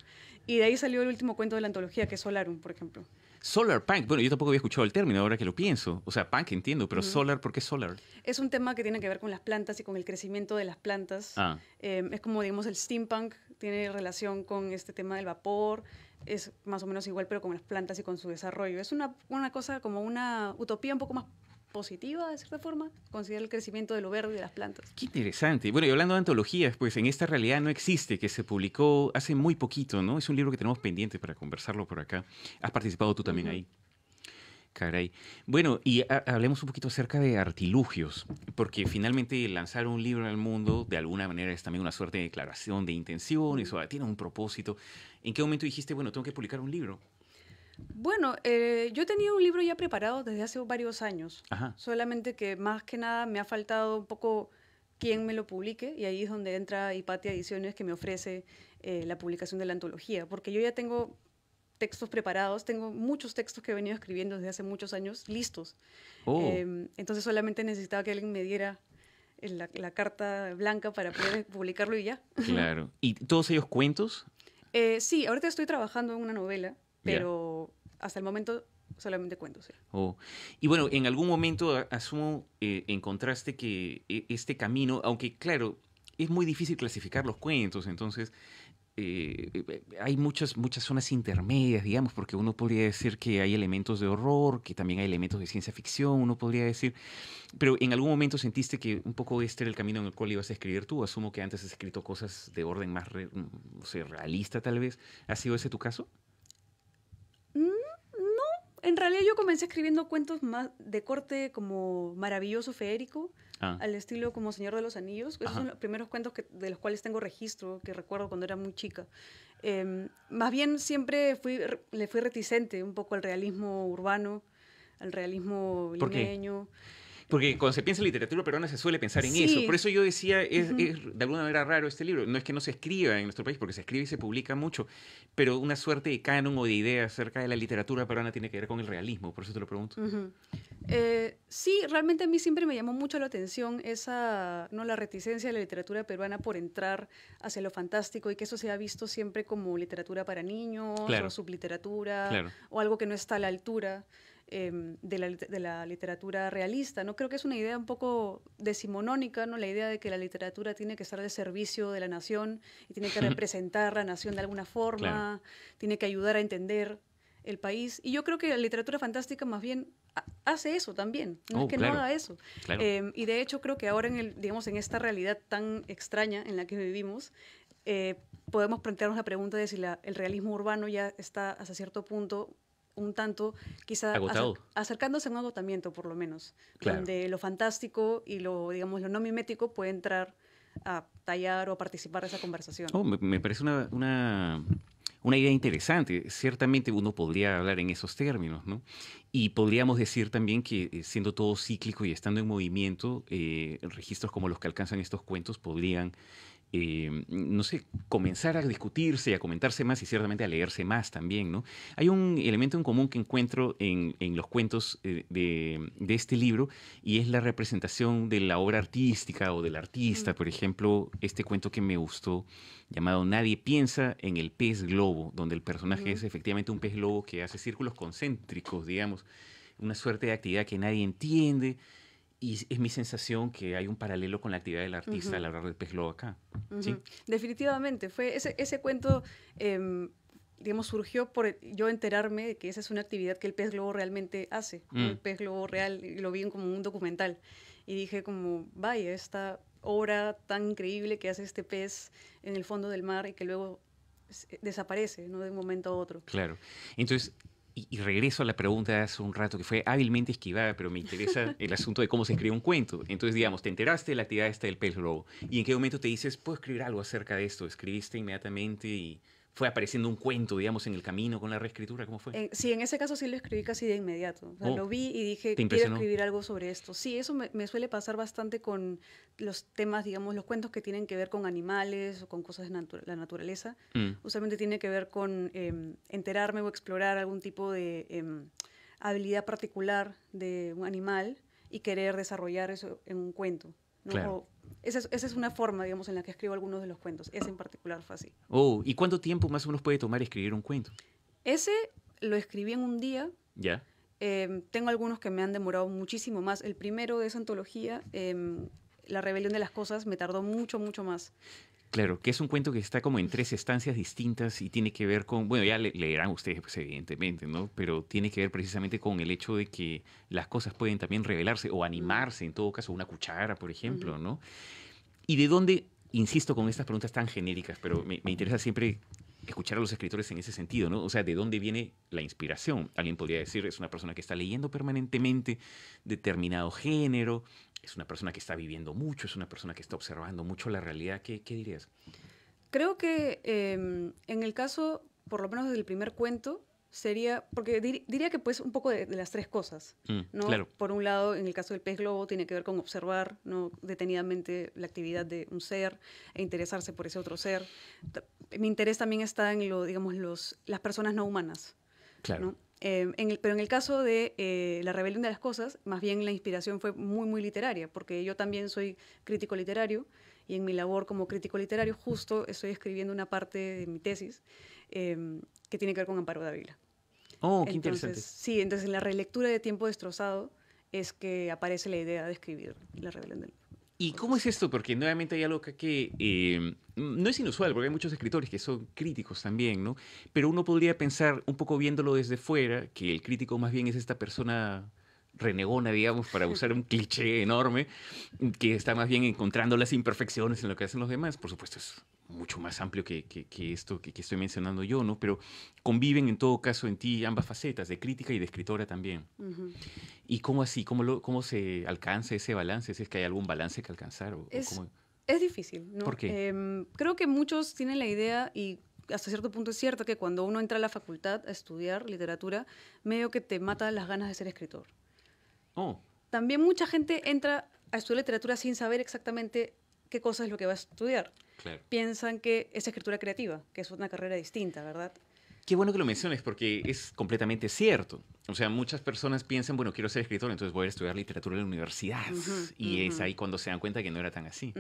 Speaker 6: Y de ahí salió el último cuento de la antología, que es Solarum, por ejemplo.
Speaker 1: Solar Punk, bueno, yo tampoco había escuchado el término ahora que lo pienso. O sea, punk entiendo, pero solar, ¿por qué solar?
Speaker 6: Es un tema que tiene que ver con las plantas y con el crecimiento de las plantas. Ah. Eh, es como, digamos, el steampunk tiene relación con este tema del vapor. Es más o menos igual, pero con las plantas y con su desarrollo. Es una cosa como una utopía un poco más positiva, de cierta forma, considera el crecimiento de lo verde de las plantas. Qué
Speaker 1: interesante. Bueno, y hablando de antologías, pues en esta realidad no existe, que se publicó hace muy poquito, ¿no? Es un libro que tenemos pendiente para conversarlo por acá. Has participado tú también ahí. Caray. Bueno, y hablemos un poquito acerca de artilugios, porque finalmente lanzar un libro al mundo de alguna manera es también una suerte de declaración de intenciones o tiene un propósito. ¿En qué momento dijiste, bueno, tengo que publicar un libro?
Speaker 6: Bueno, eh, yo he tenido un libro ya preparado desde hace varios años, solamente que más que nada me ha faltado un poco quién me lo publique y ahí es donde entra Hipatia Ediciones que me ofrece eh, la publicación de la antología, porque yo ya tengo textos preparados, tengo muchos textos que he venido escribiendo desde hace muchos años listos.
Speaker 1: Oh. Em,
Speaker 6: entonces solamente necesitaba que alguien me diera eh, la, carta blanca para poder publicarlo y ya. Claro.
Speaker 1: ¿Y todos ellos cuentos?
Speaker 6: sí, ahorita estoy trabajando en una novela, pero hasta el momento solamente cuentos.
Speaker 1: Oh. Y bueno, en algún momento asumo, eh, encontraste que e, este camino, aunque claro, es muy difícil clasificar los cuentos, entonces eh, eh, hay muchas, muchas zonas intermedias, digamos, porque uno podría decir que hay elementos de horror, que también hay elementos de ciencia ficción, uno podría decir, pero en algún momento sentiste que un poco este era el camino en el cual ibas a escribir tú, asumo que antes has escrito cosas de orden más mm, realista tal vez, ¿ha sido ese tu caso?
Speaker 6: en realidad yo comencé escribiendo cuentos más de corte como maravilloso feérico, ah. al estilo como Señor de los Anillos. Esos son los primeros cuentos de los cuales tengo registro, que recuerdo cuando era muy chica. Eh, más bien siempre fui, le fui reticente un poco al realismo urbano, al realismo limeño.
Speaker 1: Porque cuando se piensa en literatura peruana se suele pensar en eso. Por eso yo decía, es, de alguna manera raro este libro. No es que no se escriba en nuestro país, porque se escribe y se publica mucho, pero una suerte de canon o de idea acerca de la literatura peruana tiene que ver con el realismo, por eso te lo pregunto.
Speaker 6: Eh, sí, realmente a mí siempre me llamó mucho la atención esa, no la reticencia de la literatura peruana por entrar hacia lo fantástico y que eso se ha visto siempre como literatura para niños o subliteratura o algo que no está a la altura. Em, de, la, literatura realista. ¿no? Creo que es una idea un poco decimonónica, ¿no? la idea de que la literatura tiene que estar de servicio de la nación y tiene que representar la nación de alguna forma, tiene que ayudar a entender el país. Y yo creo que la literatura fantástica más bien hace eso también, no es oh, que no haga eso. Em, y de hecho creo que ahora en, el, digamos, en esta realidad tan extraña en la que vivimos, eh, podemos plantearnos la pregunta de si el realismo urbano ya está hasta cierto punto un tanto, quizá acercándose a un agotamiento, por lo menos, donde lo fantástico y lo, digamos, lo no mimético puede entrar a tallar o a participar de esa conversación. Oh,
Speaker 1: me, parece una, idea interesante. Ciertamente uno podría hablar en esos términos, ¿no? Y podríamos decir también que eh, siendo todo cíclico y estando en movimiento, eh, registros como los que alcanzan estos cuentos podrían eh, no sé, comenzar a discutirse, y a comentarse más y ciertamente a leerse más también, ¿no? Hay un elemento en común que encuentro en, los cuentos eh, de, este libro y es la representación de la obra artística o del artista. Por ejemplo, este cuento que me gustó llamado Nadie piensa en el pez globo, donde el personaje es efectivamente un pez globo que hace círculos concéntricos, digamos, una suerte de actividad que nadie entiende y es mi sensación que hay un paralelo con la actividad del artista al hablar del pez globo acá. ¿Sí?
Speaker 6: Definitivamente, fue ese, cuento, em, digamos, surgió por yo enterarme de que esa es una actividad que el pez globo realmente hace, mm. el pez globo real, lo vi como un documental. Y dije como, vaya, esta obra tan increíble que hace este pez en el fondo del mar y que luego eh, desaparece, De un momento a otro.
Speaker 1: Claro. Entonces, y, regreso a la pregunta de hace un rato que fue hábilmente esquivada, pero me interesa el asunto de cómo se escribe un cuento. Entonces, digamos, te enteraste de la actividad esta del pez y en qué momento te dices, puedo escribir algo acerca de esto. Escribiste inmediatamente y fue apareciendo un cuento, digamos, en el camino con la reescritura? ¿Cómo fue?
Speaker 6: Eh, sí, en ese caso sí lo escribí casi de inmediato. Oh, lo vi y dije, quiero escribir algo sobre esto. Sí, eso me, suele pasar bastante con los temas, digamos, los cuentos que tienen que ver con animales o con cosas de la naturaleza. Mm. Usualmente tiene que ver con em, enterarme o explorar algún tipo de em, habilidad particular de un animal y querer desarrollar eso en un cuento. Esa es, una forma, digamos, en la que escribo algunos de los cuentos. Ese en particular fue así.
Speaker 1: Oh, ¿y cuánto tiempo más uno puede tomar escribir un cuento?
Speaker 6: Ese lo escribí en un día. Ya. Em, tengo algunos que me han demorado muchísimo más. El primero de esa antología, eh, La rebelión de las cosas, me tardó mucho, mucho más.
Speaker 1: Claro, que es un cuento que está como en tres estancias distintas y tiene que ver con, bueno, ya leerán ustedes, pues, evidentemente, ¿no? Pero tiene que ver precisamente con el hecho de que las cosas pueden también revelarse o animarse, en todo caso, una cuchara, por ejemplo, ¿no? Y de dónde, insisto con estas preguntas tan genéricas, pero me, me interesa siempre escuchar a los escritores en ese sentido, ¿no? O sea, ¿de dónde viene la inspiración? Alguien podría decir, es una persona que está leyendo permanentemente determinado género, es una persona que está viviendo mucho, es una persona que está observando mucho la realidad. ¿Qué, dirías?
Speaker 6: Creo que em, en el caso, por lo menos del primer cuento, sería, porque diría que pues un poco de, las tres cosas, mm, ¿no? Por un lado, en el caso del pez globo, tiene que ver con observar ¿no? detenidamente la actividad de un ser e interesarse por ese otro ser. Mi interés también está en lo, digamos, los, las personas no humanas. Claro. Em, pero en el caso de eh, La rebelión de las cosas, más bien la inspiración fue muy, muy literaria, porque yo también soy crítico literario y en mi labor como crítico literario justo estoy escribiendo una parte de mi tesis em, que tiene que ver con Amparo Dávila.
Speaker 1: Oh, qué interesante.
Speaker 6: Sí, entonces en la relectura de Tiempo Destrozado es que aparece la idea de escribir La rebelión de,
Speaker 1: ¿Y cómo es esto? Porque nuevamente hay algo que eh, no es inusual, porque hay muchos escritores que son críticos también, ¿no? Pero uno podría pensar, un poco viéndolo desde fuera, que el crítico más bien es esta persona renegona, digamos, para usar un cliché enorme, que está más bien encontrando las imperfecciones en lo que hacen los demás. Por supuesto, es mucho más amplio que, esto que, estoy mencionando yo, ¿no? Pero conviven en todo caso en ti ambas facetas, de crítica y de escritora también. ¿Y cómo así? Cómo, se alcanza ese balance? es que hay algún balance que alcanzar. O, es, cómo...
Speaker 6: es, difícil, ¿no? Em, creo que muchos tienen la idea y hasta cierto punto es cierto que cuando uno entra a la facultad a estudiar literatura, medio que te mata las ganas de ser escritor. Oh. También mucha gente entra a estudiar literatura sin saber exactamente qué cosa es lo que va a estudiar. Piensan que es escritura creativa, que es una carrera distinta, ¿verdad?
Speaker 1: Qué bueno que lo menciones porque es completamente cierto. O sea, muchas personas piensan, bueno, quiero ser escritor, entonces voy a estudiar literatura en la universidad. y es ahí cuando se dan cuenta que no era tan así.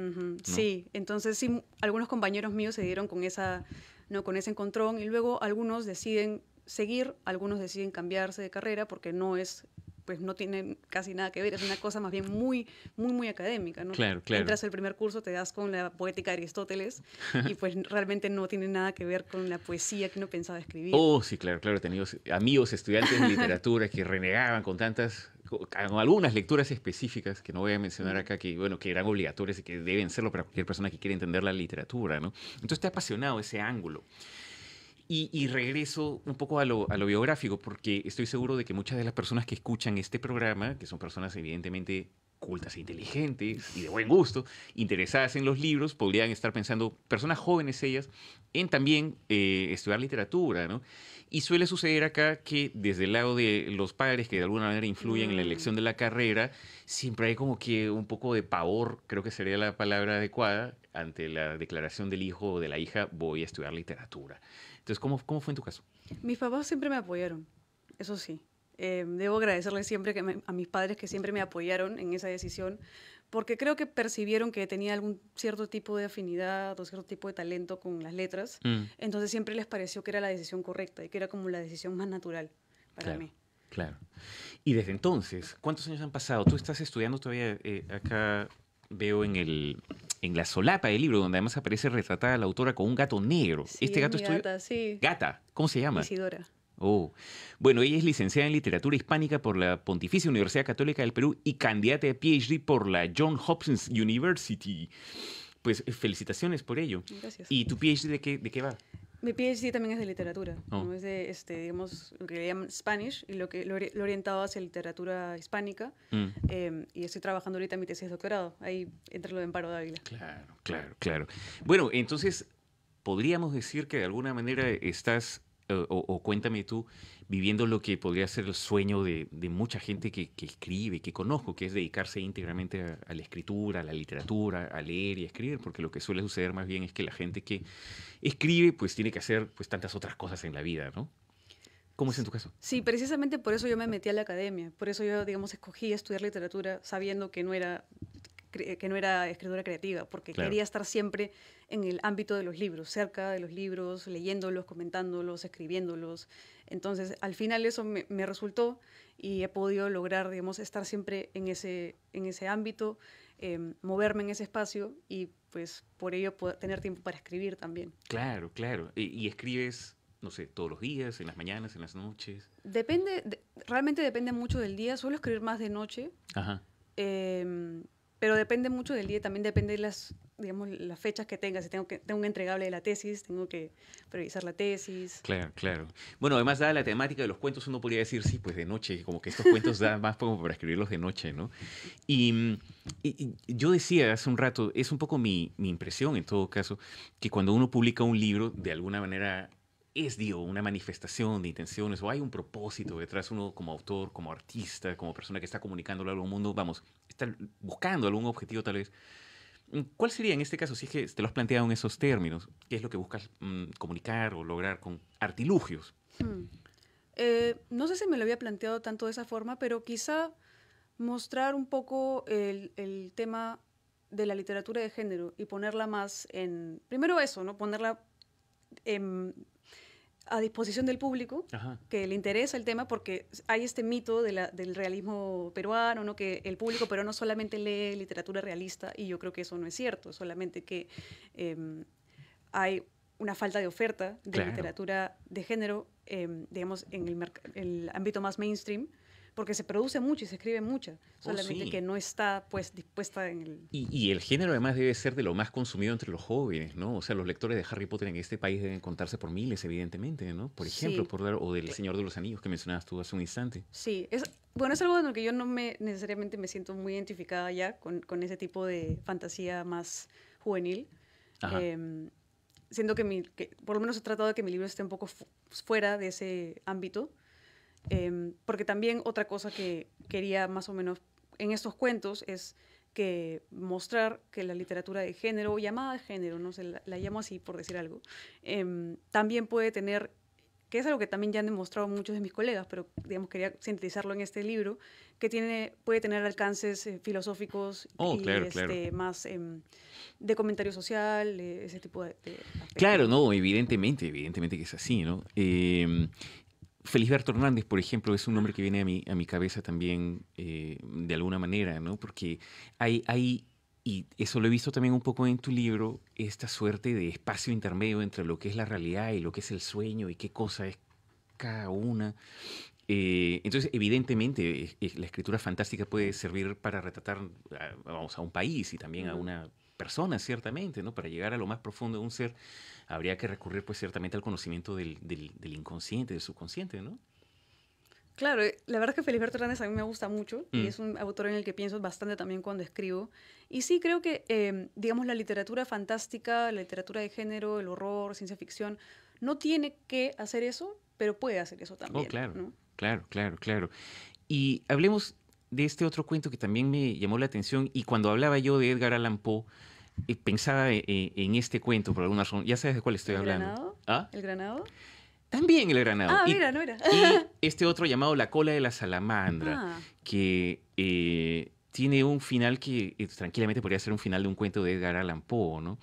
Speaker 6: Sí, entonces sí, algunos compañeros míos se dieron con, esa, no, con ese encontrón y luego algunos deciden seguir, algunos deciden cambiarse de carrera porque no es pues no tienen casi nada que ver, es una cosa más bien muy, muy, muy académica, ¿no? Claro, claro. Entras el primer curso, te das con la poética de Aristóteles y pues realmente no tiene nada que ver con la poesía que uno pensaba escribir.
Speaker 1: Oh, sí, claro, claro, he tenido amigos estudiantes de literatura que renegaban con tantas con algunas lecturas específicas que no voy a mencionar acá, que, bueno, que eran obligatorias y que deben serlo para cualquier persona que quiera entender la literatura, ¿no? Entonces te ha apasionado ese ángulo. Y, regreso un poco a lo, biográfico, porque estoy seguro de que muchas de las personas que escuchan este programa, que son personas evidentemente cultas e inteligentes y de buen gusto, interesadas en los libros, podrían estar pensando, personas jóvenes ellas, en también eh, estudiar literatura, ¿no? Y suele suceder acá que desde el lado de los padres, que de alguna manera influyen en la mm. elección de la carrera, siempre hay como que un poco de pavor, creo que sería la palabra adecuada, ante la declaración del hijo o de la hija, voy a estudiar literatura. Entonces, ¿cómo, fue en tu caso?
Speaker 6: Mis papás siempre me apoyaron, eso sí. Eh, debo agradecerles siempre que a mis padres que siempre me apoyaron en esa decisión, porque creo que percibieron que tenía algún cierto tipo de afinidad o cierto tipo de talento con las letras. Mm. Entonces siempre les pareció que era la decisión correcta y que era como la decisión más natural para mí.
Speaker 1: Claro. Y desde entonces, ¿cuántos años han pasado? Tú estás estudiando todavía eh, acá, veo en el, en la solapa del libro, donde además aparece retratada la autora con un gato negro. ¿Este gato es, Gata, sí. ¿cómo se llama? Isidora. Oh. Bueno, ella es licenciada en literatura hispánica por la Pontificia Universidad Católica del Perú y candidata a PhD por la John Hopkins University. Pues eh, felicitaciones por ello. Gracias. ¿Y tu PhD de qué, de qué va?
Speaker 6: Mi PhD también es de literatura, oh. es de, este, digamos, lo que le llaman Spanish, y lo que lo, he orientado hacia literatura hispánica, mm. em, y estoy trabajando ahorita mi tesis de doctorado, ahí entra lo de Amparo Dávila. Claro,
Speaker 1: claro, claro. Bueno, entonces, podríamos decir que de alguna manera estás eh, o, cuéntame tú, viviendo lo que podría ser el sueño de, mucha gente que, escribe, que conozco, que es dedicarse íntegramente a, la escritura, a la literatura, a leer y a escribir, porque lo que suele suceder más bien es que la gente que escribe, pues tiene que hacer pues tantas otras cosas en la vida, ¿no? ¿Cómo es en tu caso?
Speaker 6: Sí, precisamente por eso yo me metí a la academia, por eso yo, digamos, escogí estudiar literatura sabiendo que no era eh, que no era escritora creativa, porque quería estar siempre en el ámbito de los libros, cerca de los libros, leyéndolos, comentándolos, escribiéndolos. Entonces, al final eso me, resultó y he podido lograr, digamos, estar siempre en ese, en ese ámbito, em, moverme en ese espacio y pues por ello poder tener tiempo para escribir también.
Speaker 1: Claro, claro. y, escribes no sé, todos los días, en las mañanas, en las noches?
Speaker 6: Depende, realmente depende mucho del día. Suelo escribir más de noche. Ajá. Eh, pero depende mucho del día, también depende de las, digamos, las fechas que tenga. Si tengo, que, tengo un entregable de la tesis, tengo que revisar la tesis.
Speaker 1: Claro, claro. Bueno, además, dada la temática de los cuentos, uno podría decir, sí, pues de noche, como que estos cuentos dan más para escribirlos de noche, ¿no? Y, y, yo decía hace un rato, es un poco mi, mi impresión en todo caso, que cuando uno publica un libro, de alguna manera es, digo, una manifestación de intenciones o hay un propósito detrás uno como autor, como artista, como persona que está comunicándolo a un mundo, vamos, están buscando algún objetivo tal vez. Mm, ¿Cuál sería en este caso, si es que te lo has planteado en esos términos, qué es lo que buscas mm, comunicar o lograr con artilugios?
Speaker 6: Hmm. Eh, no sé si me lo había planteado tanto de esa forma, pero quizá mostrar un poco el, tema de la literatura de género y ponerla más en... Primero eso, ¿no? Ponerla en, a disposición del público que le interesa el tema porque hay este mito del realismo peruano, ¿no? que el público peruano solamente lee literatura realista y yo creo que eso no es cierto, solamente que em, hay una falta de oferta de literatura de género, em, digamos, en el, ámbito más mainstream porque se produce mucho y se escribe mucha, oh, solamente que no está pues dispuesta en el...
Speaker 1: Y, y, el género además debe ser de lo más consumido entre los jóvenes, ¿no? O sea, los lectores de Harry Potter en este país deben contarse por miles, evidentemente, ¿no? Por ejemplo, por o del Señor de los Anillos que mencionabas tú hace un instante.
Speaker 6: Sí, es, bueno, es algo en lo que yo no me necesariamente me siento muy identificada ya con, con ese tipo de fantasía más juvenil. Eh, siento que, mi, que por lo menos he tratado de que mi libro esté un poco fuera de ese ámbito. Em, porque también otra cosa que quería más o menos en estos cuentos es que mostrar que la literatura de género, llamada de género, no sé, la, llamo así por decir algo, em, también puede tener, que es algo que también ya han demostrado muchos de mis colegas, pero digamos quería sintetizarlo en este libro, que tiene, puede tener alcances eh, filosóficos oh, y este, más em, de comentario social, ese tipo de... de
Speaker 1: claro, no, evidentemente, evidentemente que es así, ¿no? Felisberto Hernández, por ejemplo, es un nombre que viene a mi, a mi cabeza también eh, de alguna manera, ¿no? Porque hay, hay, y eso lo he visto también un poco en tu libro, esta suerte de espacio intermedio entre lo que es la realidad y lo que es el sueño y qué cosa es cada una. Eh, entonces, evidentemente, la escritura fantástica puede servir para retratar, vamos, a un país y también a una personas, ciertamente, ¿no? Para llegar a lo más profundo de un ser, habría que recurrir, pues, ciertamente al conocimiento del, del, del inconsciente, del subconsciente, ¿no?
Speaker 6: Claro, eh, la verdad es que Felipe Hernández a mí me gusta mucho y mm. es un autor en el que pienso bastante también cuando escribo. Y sí, creo que, em, digamos, la literatura fantástica, la literatura de género, el horror, ciencia ficción, no tiene que hacer eso, pero puede hacer eso oh, también. Oh, claro,
Speaker 1: claro, claro, claro. Y hablemos de este otro cuento que también me llamó la atención y cuando hablaba yo de Edgar Allan Poe, pensaba eh, eh, en este cuento por alguna razón. Ya sabes de cuál estoy ¿El hablando. Granado?
Speaker 6: ¿Ah? ¿El granado?
Speaker 1: También el granado. Ah, no era. y este otro llamado La cola de la salamandra, ah. que eh, tiene un final que tranquilamente podría ser un final de un cuento de Edgar Allan Poe, ¿no?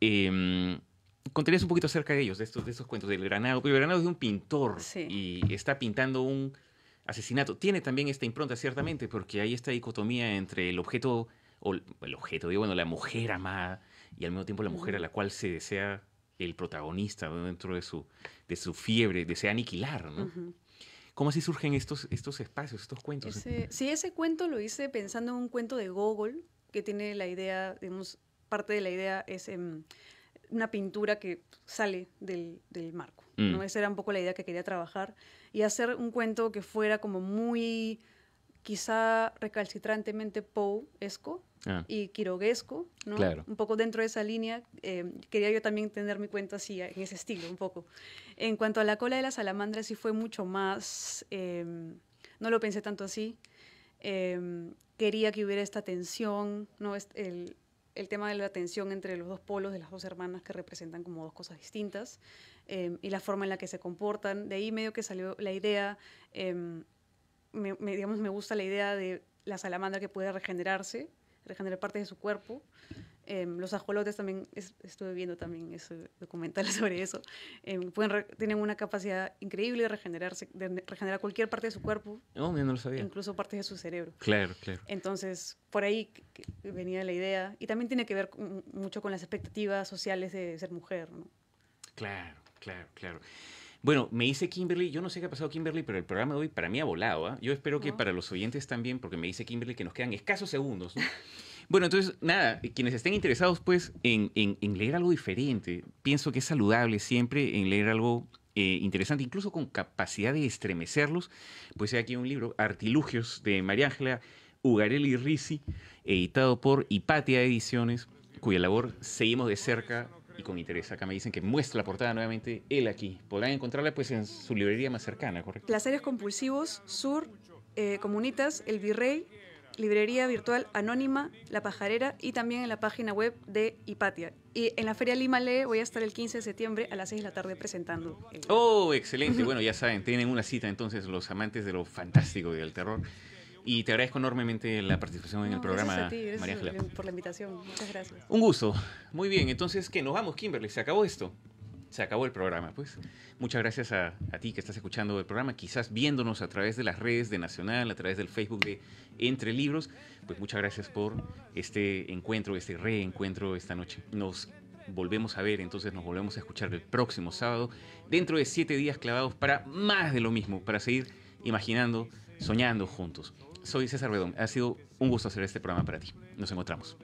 Speaker 1: Em, contarías un poquito acerca de ellos, de estos, de cuentos del granado. Pero el granado es de un pintor y está pintando un asesinato. Tiene también esta impronta, ciertamente, porque hay esta dicotomía entre el objeto o el objeto, digo, bueno, la mujer amada y al mismo tiempo la mujer a la cual se desea el protagonista dentro de su, de su fiebre, desea aniquilar, ¿no? ¿Cómo así surgen estos, estos espacios, estos cuentos? si
Speaker 6: sí, ese cuento lo hice pensando en un cuento de Gogol, que tiene la idea, digamos, parte de la idea es em, una pintura que sale del, marco. ¿no? Mm. Esa era un poco la idea que quería trabajar. Y hacer un cuento que fuera como muy quizá recalcitrantemente Poe-esco ah. y Quiroguesco, ¿no? Un poco dentro de esa línea, eh, quería yo también tener mi cuenta así, en ese estilo, un poco. En cuanto a la cola de la salamandra, sí fue mucho más, eh, no lo pensé tanto así. Eh, quería que hubiera esta tensión, ¿no? El, el tema de la tensión entre los dos polos de las dos hermanas que representan como dos cosas distintas y la forma en la que se comportan. De ahí medio que salió la idea me, digamos, me gusta la idea de la salamandra que puede regenerarse, regenerar partes de su cuerpo. Em, los ajolotes también, estuve viendo también ese documental sobre eso, em, pueden tienen una capacidad increíble de regenerarse, de regenerar cualquier parte de su cuerpo. No, oh, yo no lo sabía. Incluso partes de su cerebro. Claro, claro. Entonces, por ahí venía la idea. Y también tiene que ver mucho con las expectativas sociales de ser mujer, ¿no?
Speaker 1: Claro, claro, claro. Bueno, me dice Kimberly, yo no sé qué ha pasado Kimberly, pero el programa de hoy para mí ha volado. ¿ah? Yo espero que para los oyentes también, porque me dice Kimberly que nos quedan escasos segundos. Bueno, entonces, nada, quienes estén interesados pues en, leer algo diferente, pienso que es saludable siempre en leer algo eh, interesante, incluso con capacidad de estremecerlos, pues hay aquí un libro, Artilugios, de María Ángela Ugarelli Risi, editado por Hipatia Ediciones, cuya labor seguimos de cerca con interés. Acá me dicen que muestra la portada nuevamente él aquí. Podrán encontrarla pues en su librería más cercana, ¿correcto?
Speaker 6: Placeres compulsivos, Sur, eh, Comunitas, El Virrey, librería virtual anónima, La Pajarera y también en la página web de Hipatia. Y en la Feria Lima Lee voy a estar el 15 de septiembre a las 6 de la tarde presentando.
Speaker 1: Oh, excelente. bueno, ya saben, tienen una cita entonces los amantes de lo fantástico y del terror. Y te agradezco enormemente la participación en el programa, ti, María Ángela.
Speaker 6: Por la invitación, muchas gracias.
Speaker 1: Un gusto. Muy bien, entonces, ¿qué? Nos vamos, Kimberly. Se acabó esto. Se acabó el programa, pues. Muchas gracias a, a, ti que estás escuchando el programa, quizás viéndonos a través de las redes de Nacional, a través del Facebook de Entre Libros. Pues muchas gracias por este encuentro, este reencuentro esta noche. Nos volvemos a ver, entonces nos volvemos a escuchar el próximo sábado, dentro de siete días clavados para más de lo mismo, para seguir imaginando, soñando juntos. Soy César Redón. Ha sido un gusto hacer este programa para ti. Nos encontramos.